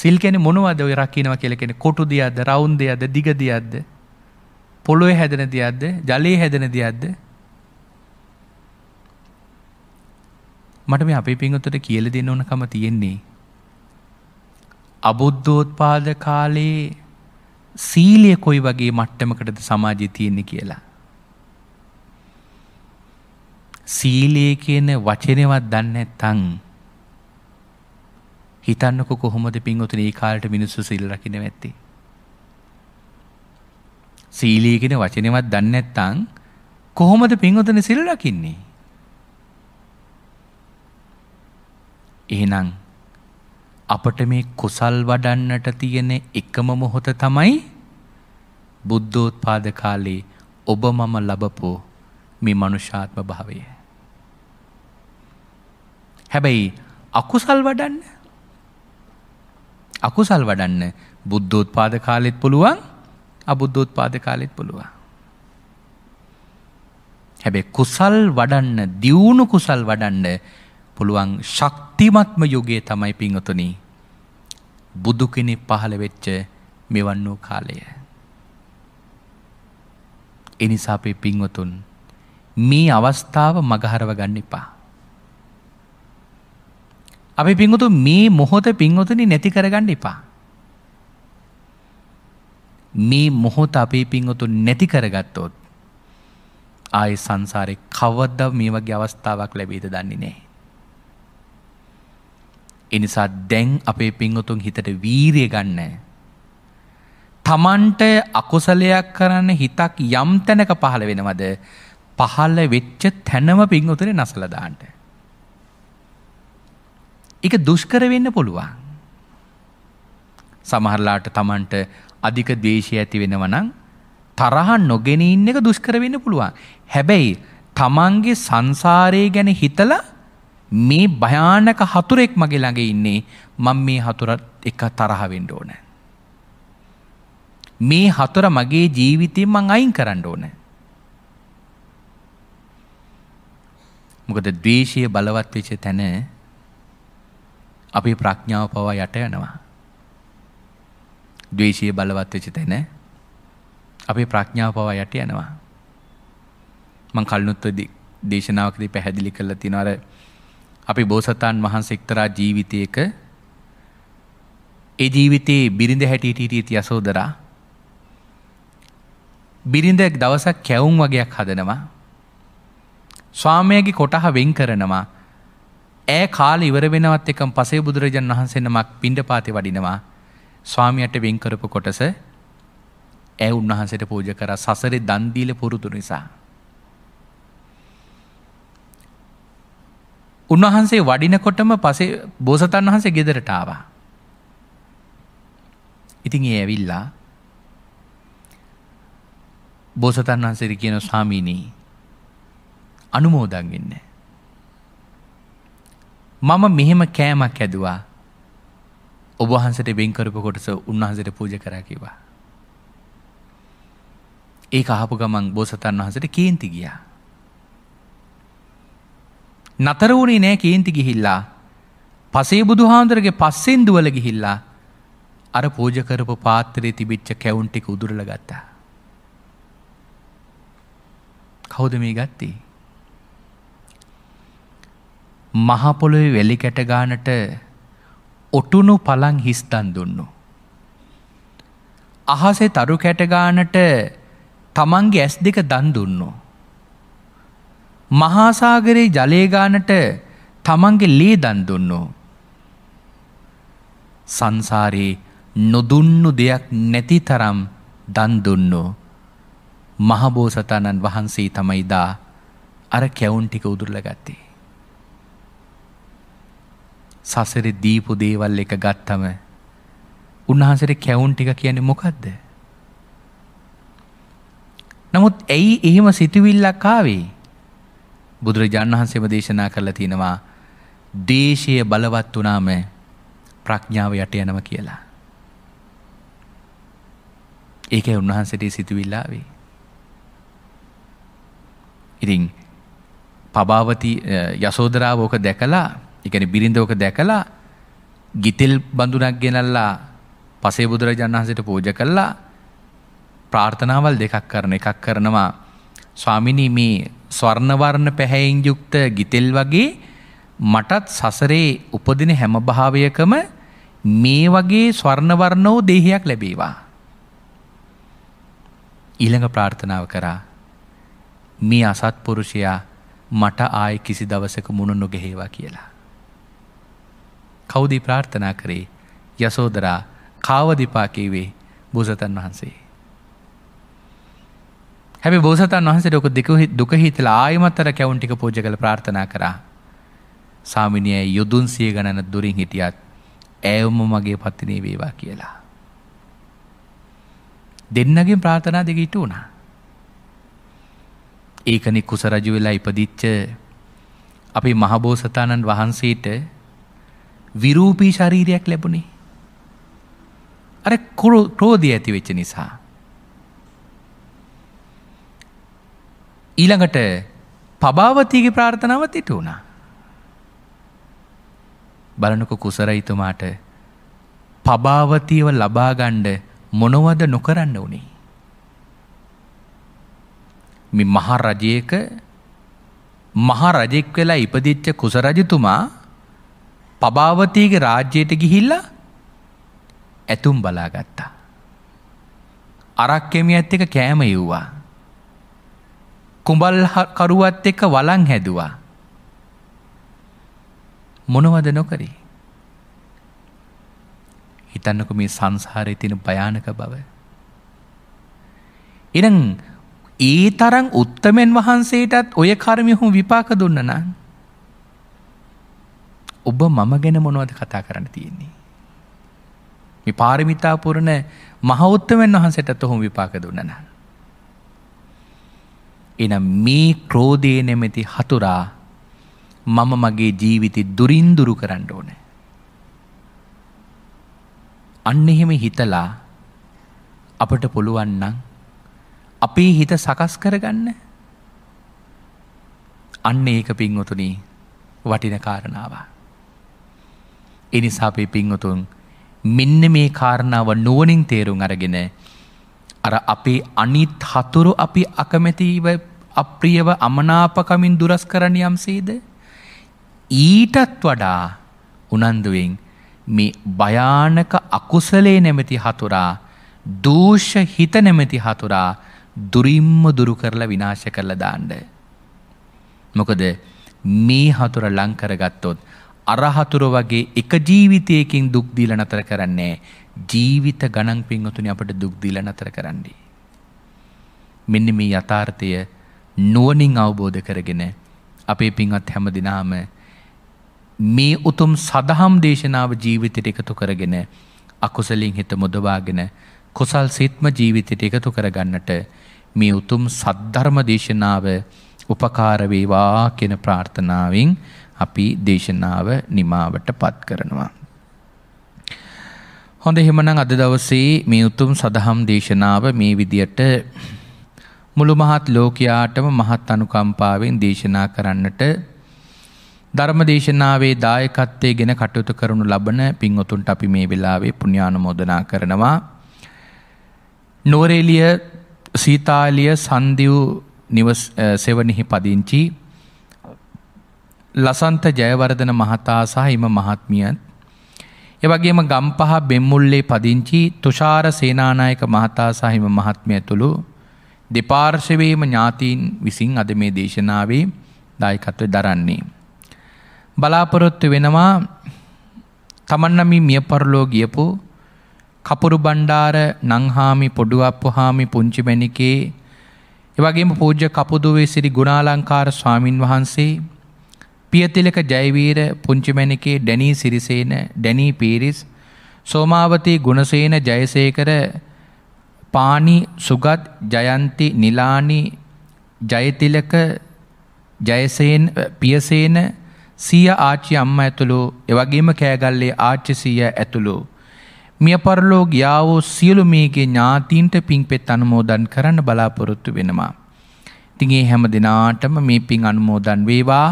සිල් කියන්නේ මොනවද ඔය රකින්නවා කියලා කියන්නේ කොටු දෙයක්ද, රවුම් දෙයක්ද, දිග දෙයක්ද? පොළොවේ හැදෙන දෙයක්ද? ජලයේ හැදෙන දෙයක්ද? මට මේ අපේ පින්වතුට කියල දෙන්න ඕනකම තියෙන්නේ. අබුද්ධෝත්පාද කාලයේ සීලිය කොයි වගේ මට්ටමකටද සමාජය තියෙන්නේ කියලා. සීලයේ කියන වචනවත් දන්න තං හිතන්නක කොහොමද පින්වතුන ඒ කාලට මිනිස්සු සිල් රකින ඇත්තේ. සීලීගෙන වචනවත් දන්නැත්තං කොහොමද පින්වතන සිල් රකින්නේ. එහෙනම් අපට මේ කුසල් වඩන්නට තියෙන එකම මොහොත තමයි බුද්ධෝත්පාද කාලේ ඔබ මම ලබපෝ මේ මනුෂාත්ම භාවය. හැබැයි අකුසල් වඩන්න අකුසල් වඩන්න බුද්ධෝත්පාද කාලෙත් පුළුවන් අබුද්ධෝත්පාද කාලෙත් පුළුවන්. හැබැයි කුසල් වඩන්න දියුණු කුසල් වඩන්න පුළුවන් ශක්තිමත්ම යුගයේ තමයි පිංහතුනි බුදු කෙනෙ පහළ වෙච්ච මෙවන් වූ කාලය. එනිසා අපේ පිංවතුන් මේ අවස්ථාව මගහරව ගන්න එපා. අපි පිංහුතු මේ මොහොත පිංහොතුනි නැති කරගන්න එපා. මේ මොහොත අපේ පිංහොතු නැති කරගත්තොත් ආය සංසාරය කවද්ද මේ වගේ අවස්ථාවක් ලැබේද දන්නේ නෑ. එනිසා දැන් අපේ පින්වතුන් හිතට වීරිය ගන්න. තමන්ට අකුසලයක් කරන්න හිතක් යම් තැනක පහළ වෙනවද පහල්ල වෙච්ච තැනම පින්වතුර නසලදාන්ට. එක දුෂ්කර වෙන්න පුළුවන්. සමහරලාට තමන්ට අධික දේශය ඇති වෙනවනං තරහන් නොගෙන ඉන්න එක දුෂ්කර වෙන්න පුළුවන්. හැබැයි තමන්ගේ සංසාරය ගැන හිතලා මේ භයානක හතුරෙක් මගේ ළඟ ඉන්නේ මං මේ හතුරත් එක තරහ වෙන්න ඕන. මේ හතුර මගේ ජීවිතයෙන් මං අයින් කරන්න ඕන. මොකද ද්වේෂය බලවත් වෙච්ච තැන අපේ ප්‍රඥාව පවා යට යනවා. ද්වේෂය බලවත් වෙච්ච තැන අපේ ප්‍රඥාව පවා යට යනවා. මං කල්නුත් දේශනාවකදී පැහැදිලි කරලා තිනවර අපි බෝසතාන් වහන්සෙක්තරා ජීවිතයක ඒ ජීවිතයේ බිරිඳ හැටියටීටීති යසෝදරා බිරිඳක් දවසක් කැවුම් වගයක් හදනවා ස්වාමයගේ කොටහ වෙන් කරනවා ඇ කාල ඉවර වෙනවත් එකම් පසේ බුදුරජන් වහන්සෙනමක් පිණ්ඩ පාති වඩිනවා ස්වාමියට වෙන්කරපු කොටස ඇ උන්වහන්සට පූජ කර සසරේ දන්දීල පුරුතු නිසා. උන්වහන්සේ වඩිනකොටම පසේ බෝසතන් වහන්සේ ගෙදරටාව. ඉතින් ඒ ඇවිල්ලා බෝසතන් වහන්සේරි කියන ස්වාමීනී අනුමෝදන් වෙන්න. මම මෙහෙම කෑමක් ඇදවා ඔබහන්සට බෙන්කරපු කොටස උන්වහන්සට පූජ කරකිවා. ඒ අහපු ගමන් බෝසතන් වහසට කේන්ති ගියා. නතර වුණේ නෑ කේන්ති ගිහිල්ලා. පසේ බුදුහාන්දරගේ පස්සෙන් දුවල ගිහිල්ලා. අර පෝජකරපු පාත්තරේ තිබිච්ච කැවුන් ටික උදුරල ගත්තා. කවුද මේ ගත්තේ. මහපොළොවේ වෙලි කැටගානට ඔටුනු පලං හිස්තන් දුන්නු. අහසේ තරු කැටගානට තමන්ගේ ඇස් දෙක දන් දුන්නු. මහාසාගරයේ ජලේගානට තමන්ගේ ලේ දන් දුන්නු. සංසාරයේ නොදුන්නු දෙයක් නැති තරම් දන්දුන්නු. මහබෝසතාණන් වහන්සේ තමයිදා අර කැවුන් ටික උදුරල ගත්තේ. සසර දීපු දේවල් එක ගත්තම උන්වහන්සට කැවුන් ටික කියන්නේ මොකක්ද. නමුත් ඇයි එහෙම සිටිවිල්ලක් කාවේ බුදුරජාණන් වහන්සේම දේශනා කරලා තියෙනවා දේශය බලවත් වනාම ප්‍රඥාව යට යනම කියලා. ඒක උන්වහන්සට සිතුවිල්ලාවේ. ඉතිං පබාවති යසෝදරාවෝක දැකලා එකන බිරිඳෝක දැකලා ගිතෙල් බඳුනක් ගෙනල්ලා පසේ බුදුරජාණන් වහන්සට පෝජ කල්ලා ප්‍රාර්ථනාවල් දෙකක් කරන එකක් කරනවා ස්වාමිනී මේ ස්වර්ණවර්ණ පැහැයින් යුක්ත ගිතෙල් වගේ මටත් සසරේ උපදින හැම භාවයකම මේ වගේ ස්වර්ණවර්ණෝ දේහයක් ලැබේවා. ඊළඟ ප්‍රාර්ථනාව කරා මේ අසත්පුරුෂයා මට ආය කිසි දවසක මුණ නොගෙහේවා කියලා. කෞුදී ප්‍රාර්ථනා කරේ යසෝදරා කාවදිපාකිවේ බුසතන් වහන්සේ. හැබි බෝසතන් වහන්සේ ොක දුකහිතල ආයමත්තර කැවුන්ටික පෝජගල ප්‍රාර්ථනා කරා. සාමිනිය යුදුන් සිය ගණන දුරින් හිටියත් ඇවුම මගේ පත්තිනය වේවා කියලා. දෙන්නගින් ප්‍රාථනා දෙගීට වුණා. ඒකනෙ කුසරජු වෙලා ඉපදිච්ච අපි මහබෝසතාණන් වහන්සේට විරූපී ශරීරයක් ලැබුණේ. අර කුරු ක්‍රෝධී ඇති වෙච්ච නිසා. ඊළඟට පබාවතීගේ ප්‍රාර්ථනාවත් ඉට වුණා. බලනකු කුසරයිතුමාට පබාවතීව ලබාගණ්ඩ මොනවද නොකරන්න වුණේ. මෙ මහරජයක මහරජෙක් වෙලා ඉපදිච්ච කුසරජතුමා පබාවතීගේ රාජ්‍යයට ගිහිල්ලා ඇතුම් බලාගත්තා. අරක්කෙමි ඇත් එක කෑම යව්වා. කුඹල්කරුවත් එක්ක වලං හැදවා. මොනවද නොකරී. හිතන්නක මේ සංසාරය තින භයානක බව. එන ඒ තරං උත්තමෙන් වහන්සේටත් ඔය කරමිහු විපාක දුන්න නම්. ඔබ මම ගැන මොනවද කතා කරන්න තියෙන්නේ. මේ පාරමිතාපුරණ මහෞත්තමෙන් වහන්සට ඔහොම විපාක දුන්න නම්. එනම් මේ ක්‍රෝධය නෙමෙති හතුරා මම මගේ ජීවිතය දුරින් දුරු කරන්න ඕන. අන්න එහෙම හිතලා අපට පුළුවන් නම් අපේ හිත සකස් කරගන්න අන්න ඒක පින්වතුනි වටින කාරණාව. එනිසා අපේ පින්වතුන් මෙන්න මේ කාරණාව නුවනින් තේරුම් අරගෙන අර අපේ අනිත් හතුරු අපි අකමැතිව අප්‍රියව අමනාපකමින් දුරස් කරන යම්සේද ඊටත් වඩා උනන්දුවෙන් මේ භයානක අකුසලේ නැමැති හතුරා දූෂ හිත නැමැති හතුරා දුරින්ම දුරු කරලා විනාශ කරලා දාන්න. මොකද මේ හතුර ලංකරගත්තොත් අරහතුර වගේ එක ජීවිතයකින් දුක්දීල නතර කරන්නේ ජීවිත ගණන් පින්වතුනි අපට දුක් දීලා නතර කරන්නේ. මෙන්න මේ යථාර්ථය නුවණින් අවබෝධ කරගෙන අපේ පින්වත් හැම දිනාම මේ උතුම් සදහම් දේශනාව ජීවිතයට එකතු කරගෙන අකුසලින් හිත මුදවාගෙන කුසල් සිත්ම ජීවිතයට එකතු කරගන්නට මේ උතුම් සද්ධර්ම දේශනාව උපකාර වේවා කියන ප්‍රාර්ථනාවෙන් අපි දේශනාව නිමාවට පත් කරනවා හොඳ එහෙමනම් අද දවසේ මේ උතුම් සදහම් දේශනාව මේ විදියට මුළු මහත් ලෝකයාටම මහත් අනුකම්පාවෙන් දේශනා කරන්නට ධර්ම දේශනාවේ දායකත්වයේ ගෙන කටයුතු කරනු ලබන පින්වතුන්ට අපි මේ වෙලාවේ පුණ්‍යානුමෝදනා කරනවා. නෝරේලිය සීතාලිය සන්දිව් නිවස් සෙවණිහි පදිංචි ලසන්ත ජයවර්ධන මහතා සහ හිම මහත්මියත් එවගේම ගම්පහ බෙම්මුල්ලේ පදිංචි තුෂාර සේනානායක මහතා සහිම මහත්මය තුළු දෙපාර්ශවේම ඥාතීන් විසින් අද මේ දේශනාවේ දායකත්ව දරන්නේ. බලාපොරොත්තු වෙනවා තමන්නමි මියපරලෝ ගියපු කපුරු බණ්ඩාර නංහාමි පොඩුවප්පු හාමි පුංචිමැණිකේ එවගේම පූජ්‍ය කපුදුවේ සිරි ගුණාලංකාර ස්වාමින් වහන්සේ පියතිලක ජයවීර පුංචිමැණිකේ ඩැනී සිරිසේන ඩැනී පීරිස් සෝමාවතී ගුණසේන ජයසේකර පානි සුගත් ජයන්ති නිලානි ජයතිලක ජයසේන පියසේන සිය ආච්චි අම්මා ඇතුළු එවැගේම කෑගල්ලේ ආච්චි සිය ඇතුළු මිය පරලෝ ගියා වූ සියලු මේගේ ඥාතීන්ට පින්පෙත් අනුමෝදන් කරන්න බලාපොරොත්තු වෙනවා. ඉතින් මේ හැම දිනාටම මේ පින් අනුමෝදන් වේවා.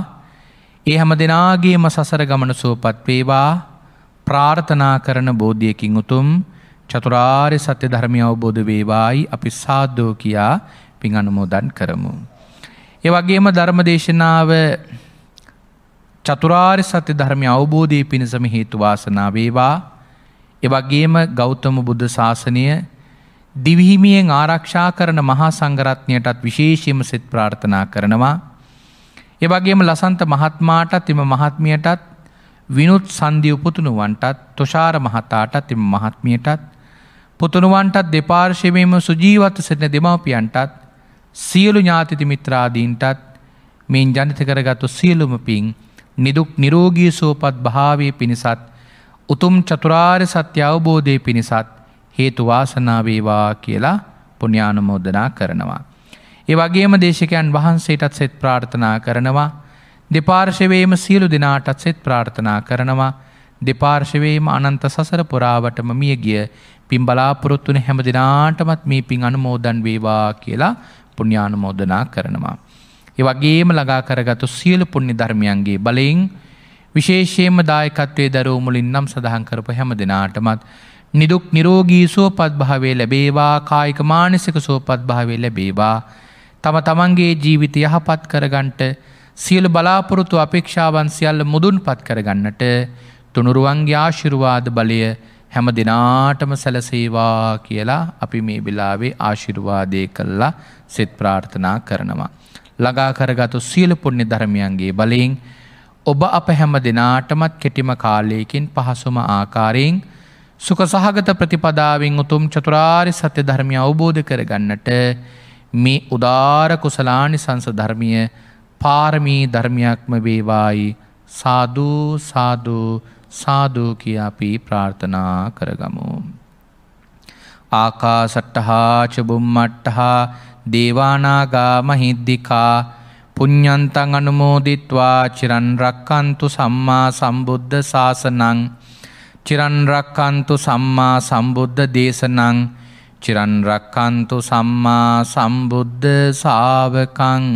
ඒ හැම දෙනාගේම සසර ගමන සුවපත් වේවා ප්‍රාර්ථනා කරන බෝධියකින් උතුම් චතුරාර්ය සත්‍ය ධර්මය අවබෝධ වේවායි අපි සාද්ධෝ කියා පින් අනුමෝදන් කරමු. ඒ වගේම ධර්මදේශනාව චතුරාර්ය සත්‍ය ධර්මය අවබෝධය පිණිසම හේතු වාසනා වේවා. ඒ වගේම ගෞතම බුද්ධ ශාසනය දිවිහිමියෙන් ආරක්ෂා කරන මහා සංඝරත්නයටත් විශේෂයෙන්ම සෙත් ප්‍රාර්ථනා කරනවා. එවගේම ලසන්ත මහත්මාටත් එම මහත්මියටත් විනුත් සන්දිය පුතුණුවන්ටත් තුෂාර මහතාටත් එම මහත්මියටත් පුතුණුවන්ටත් දෙපාර්ශවයම සුජීවත සිටින දෙමවපියන්ටත් සියලු ඥාතිති මිත්‍රාදීන්ටත් මෙන් ජනිත කරගත්තු සියලුම පින් නිදුක් නිරෝගී සුවපත් භාවය පිණිසත් උතුම් චතුරාර් සත්‍ය අවබෝධය පිණිසත් හේතුවාසනාවේවා කියලා පුුණ්‍යානුමෝදනා කරනවා. ඒ වගේම දේශකයන් වහන්සේටත් සෙත් ප්‍රාර්ථනා කරනවා දෙපාර්ශවේම සියලු දෙනාටත් සෙත් ප්‍රාර්ථනා කරනවා දෙපාර්ශවේම අනන්ත සසර පුරාවටම මියගිය පින් බලාපොරොත්තුන හැම දෙනාටමත් මේ පින් අනුමෝදන් වේවා කියලා පුුණ්‍යානුමෝදනා කරනවා. ඒ වගේම ලගා කරගතු සියලු පුුණ්‍ය ධර්මියන්ගේ බලයෙන් විශේෂයෙන්ම දායකත්වය දරූ මුලින් නම් සඳහන් කරපු හැම දෙනාටමත් නිදුක් නිරෝගී සුවපත් භාවේ ලැබේවා කායික මානසික සුවපත් භාවේ ලැබේවා තම තමන්ගේ ජීවිත යහපත් කරගන්ට සියලු බලාපොරොතු අපේක්ෂාවන් සියල්ල මුදුන් පත් කරගන්නට තුනුරුවන්ගේ ආශිරුවාද බලය හැම දෙනාටම සැලසේවා කියලා අපි මේ වෙලාවේ ආශිරුවාදය කල්ලා සෙත් ප්‍රාර්ථනා කරනවා. ළගා කරගතු සියලු පුුණ්‍ය ධර්මියන්ගේ බලයෙන් ඔබ අප හැම දෙනාටමත් කෙටිම කාලයකින් පහසුම ආකාරයෙන් සුක සහගත ප්‍රතිපදාවෙන් උතුම් චතුරාරි සත්‍ය ධර්මය අවබෝධ කරගන්නට මේ උදාර කුසලානි සංස ධර්මිය පාරමී ධර්මයක්ම වේවායි සාධූ සාධූ සාධූ කිය අපි ප්‍රාර්ථනා කරගමු. ආකා සට්ටහා චබුම්මට්ටහා දේවානාගා මහිද්දිකා පුඤ්ඥන්තන් අනුමෝදිත්වා චිරන්රක්කන්තු සම්මා සම්බුද්ධ සාසනං චිරන්රක්කන්තු සම්මා සම්බුද්ධ දේශනං චිරන් රක්කන්තු සම්මා සම්බුද්ධ ශාවකං